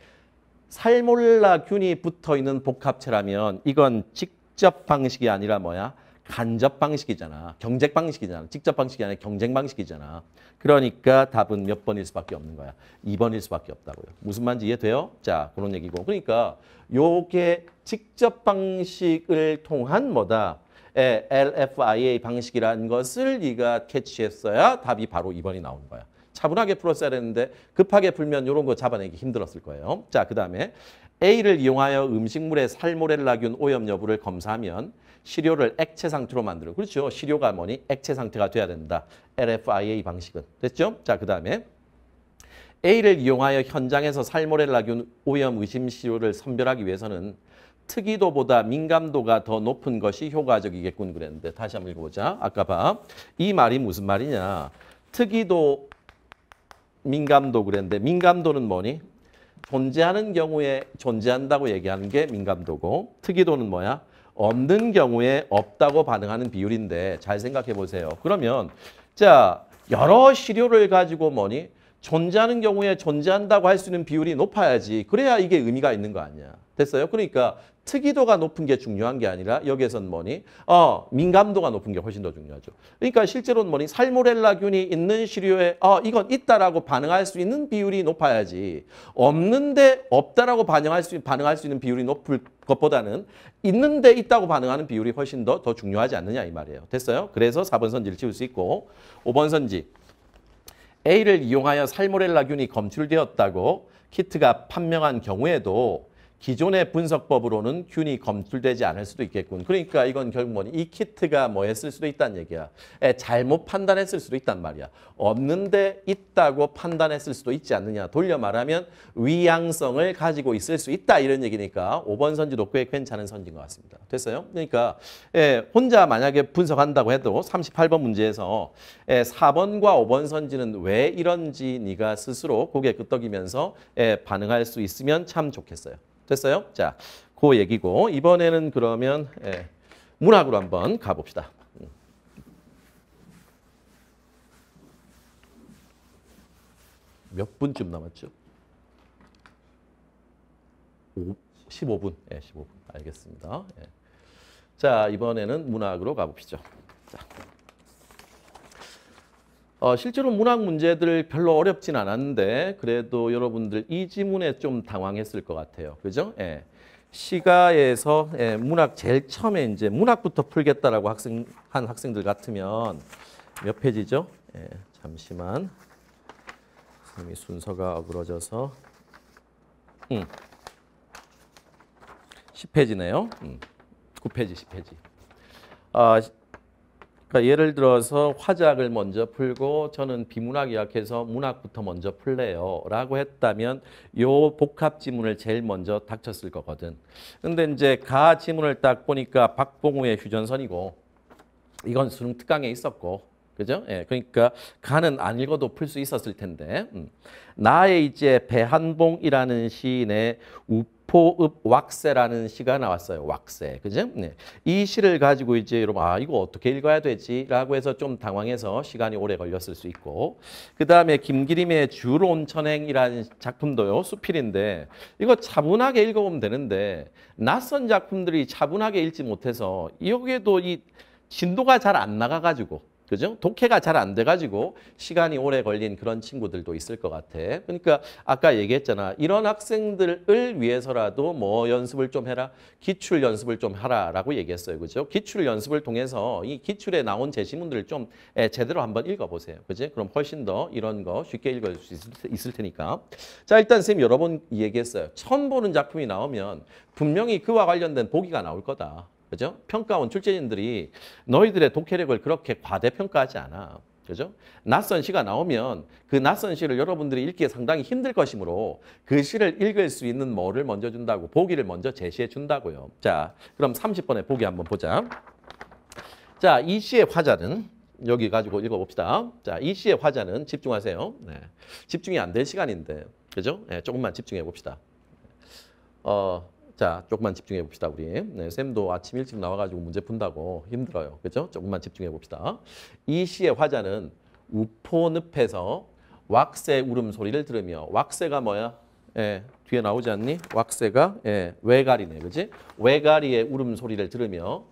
살모렐라균이 붙어 있는 복합체라면 이건 직접 방식이 아니라 뭐야? 간접 방식이잖아. 경쟁 방식이잖아. 직접 방식이 아니라 경쟁 방식이잖아. 그러니까 답은 몇 번일 수밖에 없는 거야. 2번일 수밖에 없다고요. 무슨 말인지 이해돼요? 자, 그런 얘기고. 그러니까 요게 직접 방식을 통한 뭐다? LFIA 방식이라는 것을 네가 캐치했어야 답이 바로 2번이 나오는 거야. 차분하게 풀었어야 되는데 급하게 풀면 이런 거 잡아내기 힘들었을 거예요. 자, 그 다음에 A를 이용하여 음식물의 살모렐라균 오염 여부를 검사하면 시료를 액체 상태로 만들어. 그렇죠. 시료가 뭐니? 액체 상태가 돼야 된다. LFIA 방식은. 됐죠? 자, 그 다음에 A를 이용하여 현장에서 살모렐라균 오염 의심 시료를 선별하기 위해서는 특이도보다 민감도가 더 높은 것이 효과적이겠군 그랬는데 다시 한번 읽어보자. 아까 봐. 이 말이 무슨 말이냐. 특이도 민감도 그랬는데 민감도는 뭐니? 존재하는 경우에 존재한다고 얘기하는 게 민감도고 특이도는 뭐야? 없는 경우에 없다고 반응하는 비율인데 잘 생각해 보세요. 그러면 자 여러 시료를 가지고 뭐니? 존재하는 경우에 존재한다고 할 수 있는 비율이 높아야지 그래야 이게 의미가 있는 거 아니야. 됐어요? 그러니까 특이도가 높은 게 중요한 게 아니라 여기에선 뭐니 어 민감도가 높은 게 훨씬 더 중요하죠. 그러니까 실제로는 뭐니 살모렐라균이 있는 시료에 어 이건 있다라고 반응할 수 있는 비율이 높아야지 없는데 없다라고 반응할 수 반응할 수 있는 비율이 높을 것보다는 있는데 있다고 반응하는 비율이 훨씬 더 더 중요하지 않느냐 이 말이에요. 됐어요? 그래서 4번 선지를 지울 수 있고 5번 선지 A를 이용하여 살모렐라균이 검출되었다고 키트가 판명한 경우에도 기존의 분석법으로는 균이 검출되지 않을 수도 있겠군. 그러니까 이건 결국 뭐니? 이 키트가 뭐 했을 수도 있다는 얘기야. 에, 잘못 판단했을 수도 있단 말이야. 없는데 있다고 판단했을 수도 있지 않느냐. 돌려 말하면 위양성을 가지고 있을 수 있다. 이런 얘기니까 5번 선지도 꽤 괜찮은 선지인 것 같습니다. 됐어요? 그러니까 에, 혼자 만약에 분석한다고 해도 38번 문제에서 에, 4번과 5번 선지는 왜 이런지 네가 스스로 고개 끄덕이면서 에, 반응할 수 있으면 참 좋겠어요. 됐어요? 자, 그 얘기고 이번에는 그러면 예, 문학으로 한번 가봅시다. 몇 분쯤 남았죠? 5, 15분. 예, 15분. 알겠습니다. 예. 자, 이번에는 문학으로 가봅시죠. 자. 어, 실제로 문학 문제들 별로 어렵진 않았는데 그래도 여러분들 이 지문에 좀 당황했을 것 같아요. 그죠? 예. 시가에서 예, 문학 제일 처음에 이제 문학부터 풀겠다라고 학생 한 학생들 같으면 몇 페이지죠? 예, 잠시만. 이 순서가 어그러져서 음. 10페이지네요. 음. 9페이지, 10페이지. 아, 그러니까 예를 들어서 화작을 먼저 풀고 저는 비문학 이학해서 문학부터 먼저 풀래요. 라고 했다면 요 복합 지문을 제일 먼저 닥쳤을 거거든. 근데 이제 가 지문을 딱 보니까 박봉우의 휴전선이고 이건 수능 특강에 있었고 그죠? 예, 그러니까 가는 안 읽어도 풀 수 있었을 텐데 음. 나의 이제 배한봉이라는 시인의 우 포읍 왁세라는 시가 나왔어요. 왁세. 그죠? 네. 이 시를 가지고 이제 여러분 아 이거 어떻게 읽어야 되지라고 해서 좀 당황해서 시간이 오래 걸렸을 수 있고 그다음에 김기림의 주온천행이라는 작품도요. 수필인데 이거 차분하게 읽어 보면 되는데 낯선 작품들이 차분하게 읽지 못해서 여기에도 이 진도가 잘 안 나가 가지고 그죠? 독해가 잘 안 돼가지고 시간이 오래 걸린 그런 친구들도 있을 것 같아. 그러니까 아까 얘기했잖아. 이런 학생들을 위해서라도 뭐 연습을 좀 해라. 기출 연습을 좀 하라라고 얘기했어요. 그죠? 기출 연습을 통해서 이 기출에 나온 제시문들을 좀 예, 제대로 한번 읽어보세요. 그죠 그럼 훨씬 더 이런 거 쉽게 읽을 수 있을 테니까. 자, 일단 선생님 여러 번 얘기했어요. 처음 보는 작품이 나오면 분명히 그와 관련된 보기가 나올 거다. 그죠? 평가원 출제진들이 너희들의 독해력을 그렇게 과대평가하지 않아. 그죠? 낯선 시가 나오면 그 낯선 시를 여러분들이 읽기에 상당히 힘들 것이므로 그 시를 읽을 수 있는 뭐를 먼저 준다고 보기를 먼저 제시해 준다고요. 자, 그럼 30번의 보기 한번 보자. 자, 이 시의 화자는 여기 가지고 읽어봅시다. 자, 이 시의 화자는 집중하세요. 네. 집중이 안 될 시간인데, 그죠? 네, 조금만 집중해 봅시다. 어, 자, 조금만 집중해 봅시다, 우리. 네, 쌤도 아침 일찍 나와가지고 문제 푼다고 힘들어요. 그죠? 조금만 집중해 봅시다. 이 시의 화자는 우포늪에서 왁새 울음소리를 들으며 왁새가 뭐야? 예, 뒤에 나오지 않니? 왁새가 예, 외가리네, 그지? 외가리의 울음소리를 들으며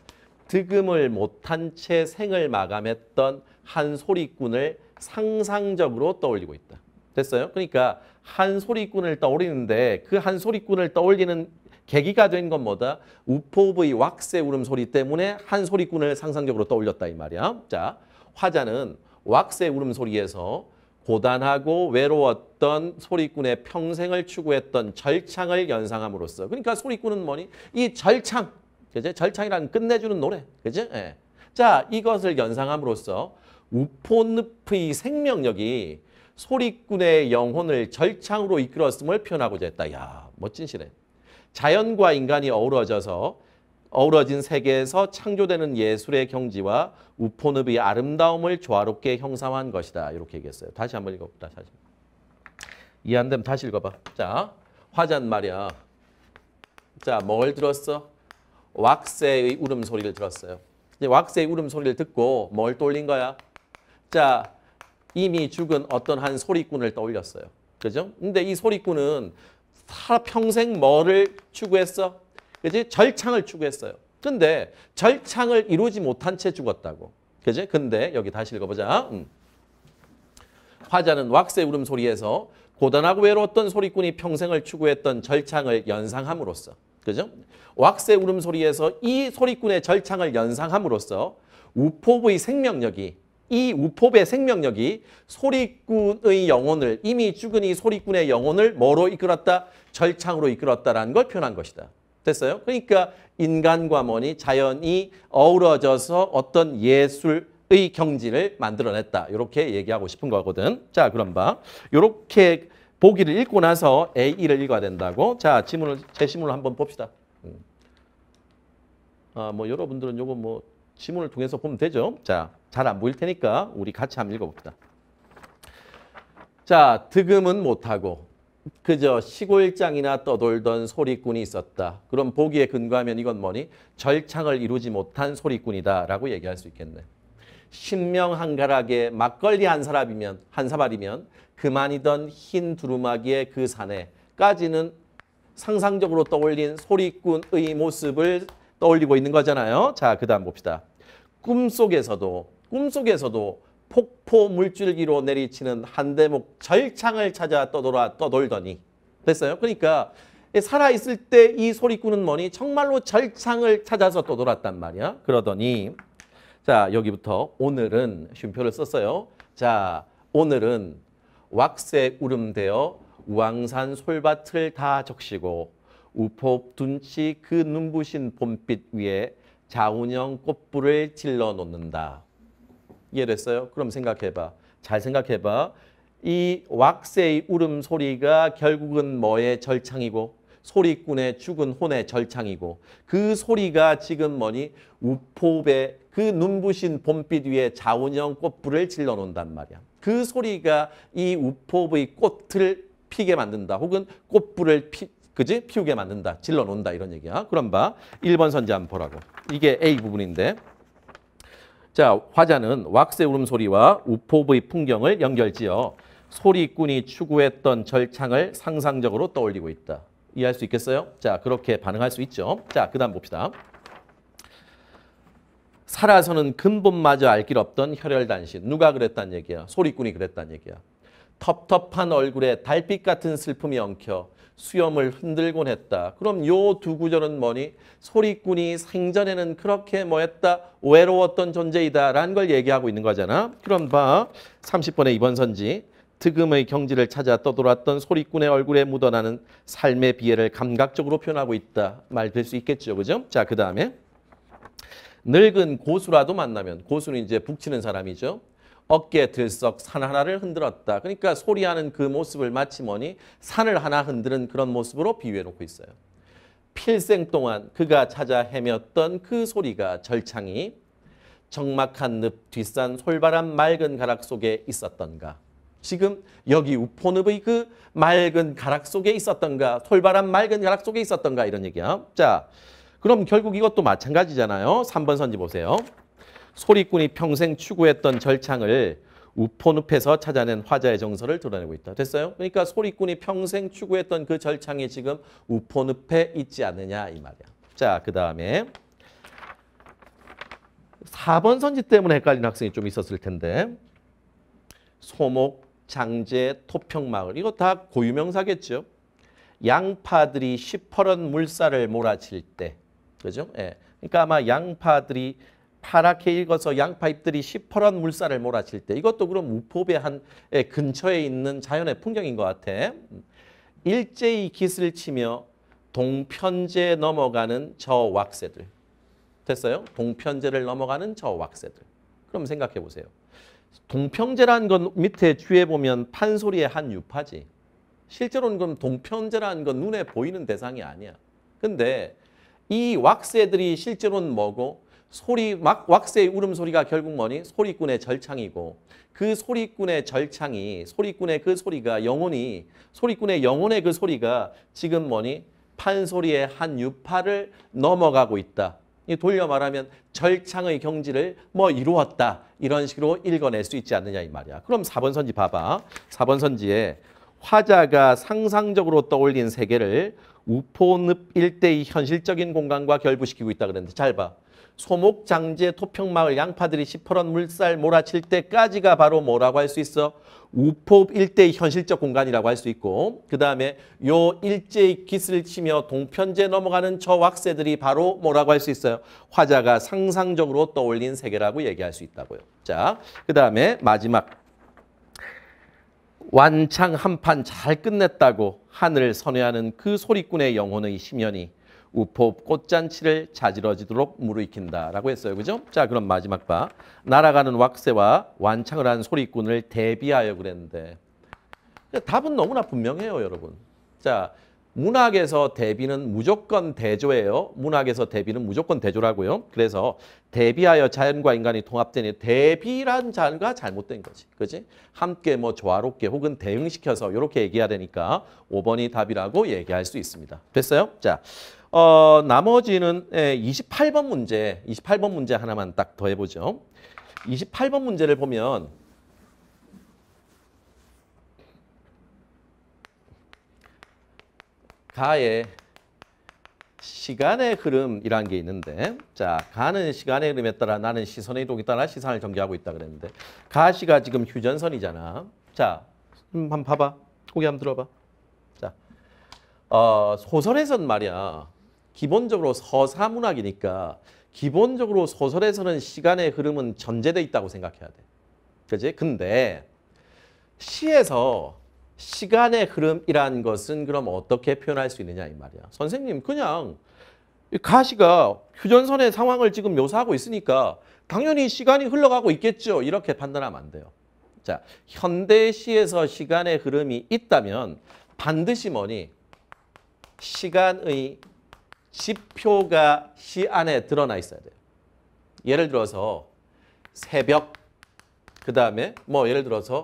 득음을 못한 채 생을 마감했던 한 소리꾼을 상상적으로 떠올리고 있다. 됐어요? 그러니까 한 소리꾼을 떠올리는데 그 한 소리꾼을 떠올리는 계기가 된 건 뭐다? 우포브의 왁세 울음소리 때문에 한 소리꾼을 상상적으로 떠올렸다 이 말이야. 자, 화자는 왁세 울음소리에서 고단하고 외로웠던 소리꾼의 평생을 추구했던 절창을 연상함으로써 그러니까 소리꾼은 뭐니? 이 절창, 그제 절창이란 끝내주는 노래, 그제? 예. 자, 이것을 연상함으로써 우포늪의 생명력이 소리꾼의 영혼을 절창으로 이끌었음을 표현하고자 했다. 야, 멋진 시네. 자연과 인간이 어우러져서 어우러진 세계에서 창조되는 예술의 경지와 우포늪의 아름다움을 조화롭게 형상화한 것이다. 이렇게 얘기했어요. 다시 한번 읽어봅시다. 다시. 이해 안 되면 다시 읽어봐. 자, 화잔 말이야. 자, 뭘 들었어? 왁스의 울음소리를 들었어요. 이제 왁스의 울음소리를 듣고 뭘 떠올린 거야? 자, 이미 죽은 어떤 한 소리꾼을 떠올렸어요. 그죠? 근데 이 소리꾼은 살아 평생 뭐를 추구했어? 그지? 절창을 추구했어요. 근데 절창을 이루지 못한 채 죽었다고. 그지? 근데 여기 다시 읽어보자. 음. 화자는 왁스의 울음소리에서 고단하고 외로웠던 소리꾼이 평생을 추구했던 절창을 연상함으로써 그죠? 왁스의 울음소리에서 이 소리꾼의 절창을 연상함으로써 우포부의 생명력이 이우 p o 의 생명력이 소리꾼의 영혼을 이미 죽은 이 소리꾼의 영혼을 뭐로 이끌었다? 절창으로 이끌었다라는 걸 표현한 것이다. 됐어요? 그러니까 인간과 뭐니 자연이 어우러져서 어떤 예술의 경지를 만들어냈다. 이렇게 얘기하고 싶은 거거든. 자, 그럼 봐. 이렇게 보기를 읽고 나서 A를 읽어야 된다고. 자, 지문을 제시문을 한번 봅시다. 음. 아, 뭐 여러분들은 요거 뭐 지문을 통해서 보면 되죠. 자, 잘안 보일 테니까 우리 같이 한번 읽어봅시다. 자, 득음은 못하고 그저 시골장이나 떠돌던 소리꾼이 있었다. 그럼 보기에 근거하면 이건 뭐니? 절창을 이루지 못한 소리꾼이다 라고 얘기할 수 있겠네. 신명 한 가락에 막걸리 한 사람이면 한 사발이면 그만이던 흰 두루마기의 그 산에까지는 상상적으로 떠올린 소리꾼의 모습을 떠올리고 있는 거잖아요. 자, 그다음 봅시다. 꿈속에서도 꿈속에서도 폭포 물줄기로 내리치는 한대목 절창을 찾아 떠돌아 떠돌더니 됐어요. 그러니까 살아있을 때 이 소리꾼은 뭐니? 정말로 절창을 찾아서 떠돌았단 말이야. 그러더니 자 여기부터 오늘은 쉼표를 썼어요. 자 오늘은 왁세 울음되어 왕산 솔밭을 다 적시고 우폭 둔치 그 눈부신 봄빛 위에 자운형 꽃불을 질러 놓는다. 이해됐어요? 그럼 생각해봐. 잘 생각해봐. 이 왁세의 울음소리가 결국은 뭐의 절창이고 소리꾼의 죽은 혼의 절창이고 그 소리가 지금 뭐니 우포배 그 눈부신 봄빛 위에 자원형 꽃불을 질러놓는단 말이야. 그 소리가 이 우포의 꽃을 피게 만든다. 혹은 꽃불을 피, 그지? 피우게 만든다. 질러놓는다. 이런 얘기야. 그럼 봐. 1번 선지 한번 보라고. 이게 A 부분인데. 자, 화자는 왁스의 울음소리와 우포부의 풍경을 연결지어 소리꾼이 추구했던 절창을 상상적으로 떠올리고 있다. 이해할 수 있겠어요? 자, 그렇게 반응할 수 있죠. 자, 그 다음 봅시다. 살아서는 근본마저 알 길 없던 혈혈단신. 누가 그랬단 얘기야? 소리꾼이 그랬단 얘기야. 텁텁한 얼굴에 달빛 같은 슬픔이 엉켜 수염을 흔들곤 했다. 그럼 요 두 구절은 뭐니? 소리꾼이 생전에는 그렇게 뭐했다? 외로웠던 존재이다. 라는 걸 얘기하고 있는 거잖아. 그럼 봐. 30번의 이번 선지. 득음의 경지를 찾아 떠돌았던 소리꾼의 얼굴에 묻어나는 삶의 비애를 감각적으로 표현하고 있다. 말 될 수 있겠죠. 그죠? 자, 그 다음에 늙은 고수라도 만나면 고수는 이제 북치는 사람이죠. 어깨 들썩 산 하나를 흔들었다. 그러니까 소리하는 그 모습을 마치 뭐니 산을 하나 흔드는 그런 모습으로 비유해 놓고 있어요. 필생 동안 그가 찾아 헤맸던 그 소리가 절창이 정막한 늪 뒷산 솔바람 맑은 가락 속에 있었던가. 지금 여기 우포늪의 그 맑은 가락 속에 있었던가 솔바람 맑은 가락 속에 있었던가 이런 얘기야. 자, 그럼 결국 이것도 마찬가지잖아요. 3번 선지 보세요. 소리꾼이 평생 추구했던 절창을 우포늪에서 찾아낸 화자의 정서를 드러내고 있다. 됐어요? 그러니까 소리꾼이 평생 추구했던 그 절창이 지금 우포늪에 있지 않느냐 이 말이야. 자, 그 다음에 4번 선지 때문에 헷갈린 학생이 좀 있었을 텐데 소목, 장제, 토평마을 이거 다 고유명사겠죠. 양파들이 시퍼런 물살을 몰아칠 때 그죠? 예. 그러니까 아마 양파들이 파랗게 익어서 양파 잎들이 시퍼런 물살을 몰아칠 때 이것도 그럼 우포배 한 예, 근처에 있는 자연의 풍경인 것 같아. 일제히 깃을 치며 동편제 넘어가는 저 왁새들. 됐어요? 동편제를 넘어가는 저 왁새들. 그럼 생각해 보세요. 동평제라는 건 밑에 주에 보면 판소리의 한 유파지. 실제로는 그럼 동편제라는 건 눈에 보이는 대상이 아니야. 근데 이 왁새들이 실제로는 뭐고 소리 막 왁스의 울음소리가 결국 뭐니? 소리꾼의 절창이고 그 소리꾼의 절창이 소리꾼의 그 소리가 영혼이 소리꾼의 영혼의 그 소리가 지금 뭐니? 판소리의 한 유파를 넘어가고 있다. 돌려 말하면 절창의 경지를 뭐 이루었다. 이런 식으로 읽어낼 수 있지 않느냐 이 말이야. 그럼 4번 선지 봐봐. 4번 선지에 화자가 상상적으로 떠올린 세계를 우포늪 일대의 현실적인 공간과 결부시키고 있다 그랬는데 잘 봐. 소목, 장제, 토평마을, 양파들이 시퍼런 물살 몰아칠 때까지가 바로 뭐라고 할 수 있어? 우포 일대의 현실적 공간이라고 할 수 있고 그 다음에 요 일제의 깃을 치며 동편제 넘어가는 저 왁새들이 바로 뭐라고 할 수 있어요? 화자가 상상적으로 떠올린 세계라고 얘기할 수 있다고요. 자, 그 다음에 마지막 완창 한 판 잘 끝냈다고 하늘 선회하는 그 소리꾼의 영혼의 심연이 우포 꽃잔치를 자지러지도록 무르익힌다라고 했어요. 그죠? 자, 그럼 마지막 바. 날아가는 왁새와 완창을 한 소리꾼을 대비하여 그랬는데 답은 너무나 분명해요, 여러분. 자, 문학에서 대비는 무조건 대조예요. 문학에서 대비는 무조건 대조라고요. 그래서 대비하여 자연과 인간이 통합되니 대비란 자가 잘못된 거지. 그지 함께 뭐 조화롭게 혹은 대응시켜서 이렇게 얘기해야 되니까 5번이 답이라고 얘기할 수 있습니다. 됐어요? 자, 어, 나머지는 28번 예, 문제, 28번 문제 하나만 딱 더 해보죠. 28번 문제를 보면 가의 시간의 흐름이라는 게 있는데 자 가는 시간의 흐름에 따라 나는 시선의 이동에 따라 시선을 전개하고 있다 그랬는데 가시가 지금 휴전선이잖아 자 음, 한번 봐봐 고개 한번 들어봐 자 어, 소설에선 말이야 기본적으로 서사문학이니까 기본적으로 소설에서는 시간의 흐름은 전제되어 있다고 생각해야 돼. 그지? 근데 시에서 시간의 흐름이란 것은 그럼 어떻게 표현할 수 있느냐 이 말이야. 선생님 그냥 가시가 휴전선의 상황을 지금 묘사하고 있으니까 당연히 시간이 흘러가고 있겠죠. 이렇게 판단하면 안 돼요. 자, 현대시에서 시간의 흐름이 있다면 반드시 뭐니? 시간의 시표가 시 안에 드러나 있어야 돼요. 예를 들어서 새벽, 그 다음에 뭐 예를 들어서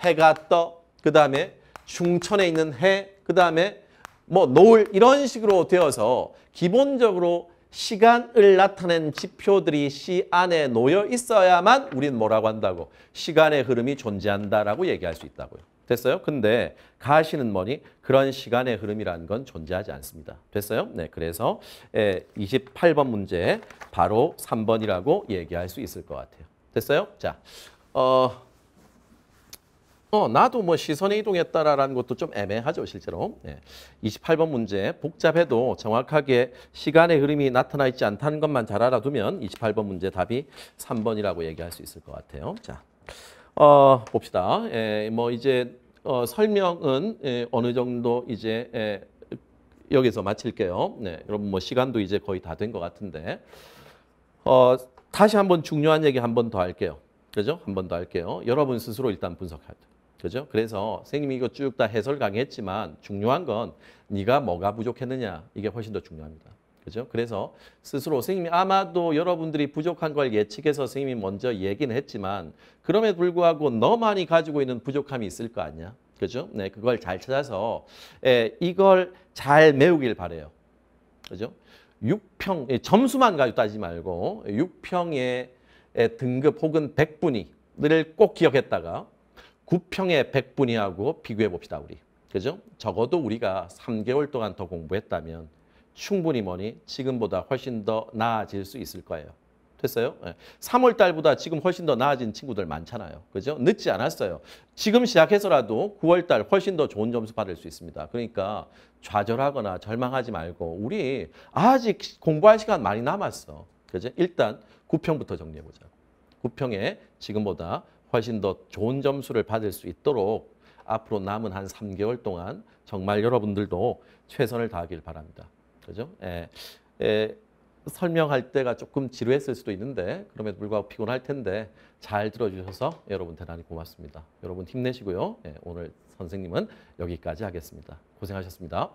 해가 떠, 그 다음에 중천에 있는 해, 그 다음에 뭐 노을 이런 식으로 되어서 기본적으로 시간을 나타낸 지표들이 시 안에 놓여 있어야만 우린 뭐라고 한다고? 시간의 흐름이 존재한다라고 얘기할 수 있다고요. 됐어요? 근데 가시는 뭐니? 그런 시간의 흐름이라는 건 존재하지 않습니다. 됐어요? 네, 그래서 28번 예, 문제 바로 3번이라고 얘기할 수 있을 것 같아요. 됐어요? 자, 어, 어, 나도 뭐 시선의 이동했다라는 것도 좀 애매하죠, 실제로. 네. 28번 문제, 복잡해도 정확하게 시간의 흐름이 나타나 있지 않다는 것만 잘 알아두면 28번 문제 답이 3번이라고 얘기할 수 있을 것 같아요. 자, 어, 봅시다. 예, 뭐 이제 어, 설명은 에, 예, 어느 정도 이제 에, 예, 여기서 마칠게요. 네, 여러분 뭐 시간도 이제 거의 다 된 것 같은데 어, 다시 한번 중요한 얘기 한 번 더 할게요. 그죠? 한 번 더 할게요. 여러분 스스로 일단 분석하죠. 그죠? 그래서 선생님이 이거 쭉 다 해설 강의했지만 중요한 건 네가 뭐가 부족했느냐 이게 훨씬 더 중요합니다. 그죠? 그래서 스스로 선생님이 아마도 여러분들이 부족한 걸 예측해서 선생님이 먼저 얘기는 했지만 그럼에도 불구하고 너만이 가지고 있는 부족함이 있을 거 아니야? 그죠? 네, 그걸 잘 찾아서 에, 예, 이걸 잘 메우길 바래요. 그죠? 6평, 예, 점수만 가지고 따지 말고 6평의 예, 등급 혹은 100분위를 꼭 기억했다가 9평의 100분위하고 비교해 봅시다, 우리. 그죠? 적어도 우리가 3개월 동안 더 공부했다면 충분히 뭐니 지금보다 훨씬 더 나아질 수 있을 거예요. 됐어요? 3월 예. 달보다 지금 훨씬 더 나아진 친구들 많잖아요. 그죠? 늦지 않았어요. 지금 시작해서라도 9월 달 훨씬 더 좋은 점수 받을 수 있습니다. 그러니까 좌절하거나 절망하지 말고 우리 아직 공부할 시간 많이 남았어. 그죠? 일단 9평부터 정리해 보자. 9평에 지금보다 훨씬 더 좋은 점수를 받을 수 있도록 앞으로 남은 한 3개월 동안 정말 여러분들도 최선을 다하길 바랍니다. 그죠? 예. 예. 설명할 때가 조금 지루했을 수도 있는데 그럼에도 불구하고 피곤할 텐데 잘 들어주셔서 여러분 대단히 고맙습니다. 여러분 힘내시고요. 예, 오늘 선생님은 여기까지 하겠습니다. 고생하셨습니다.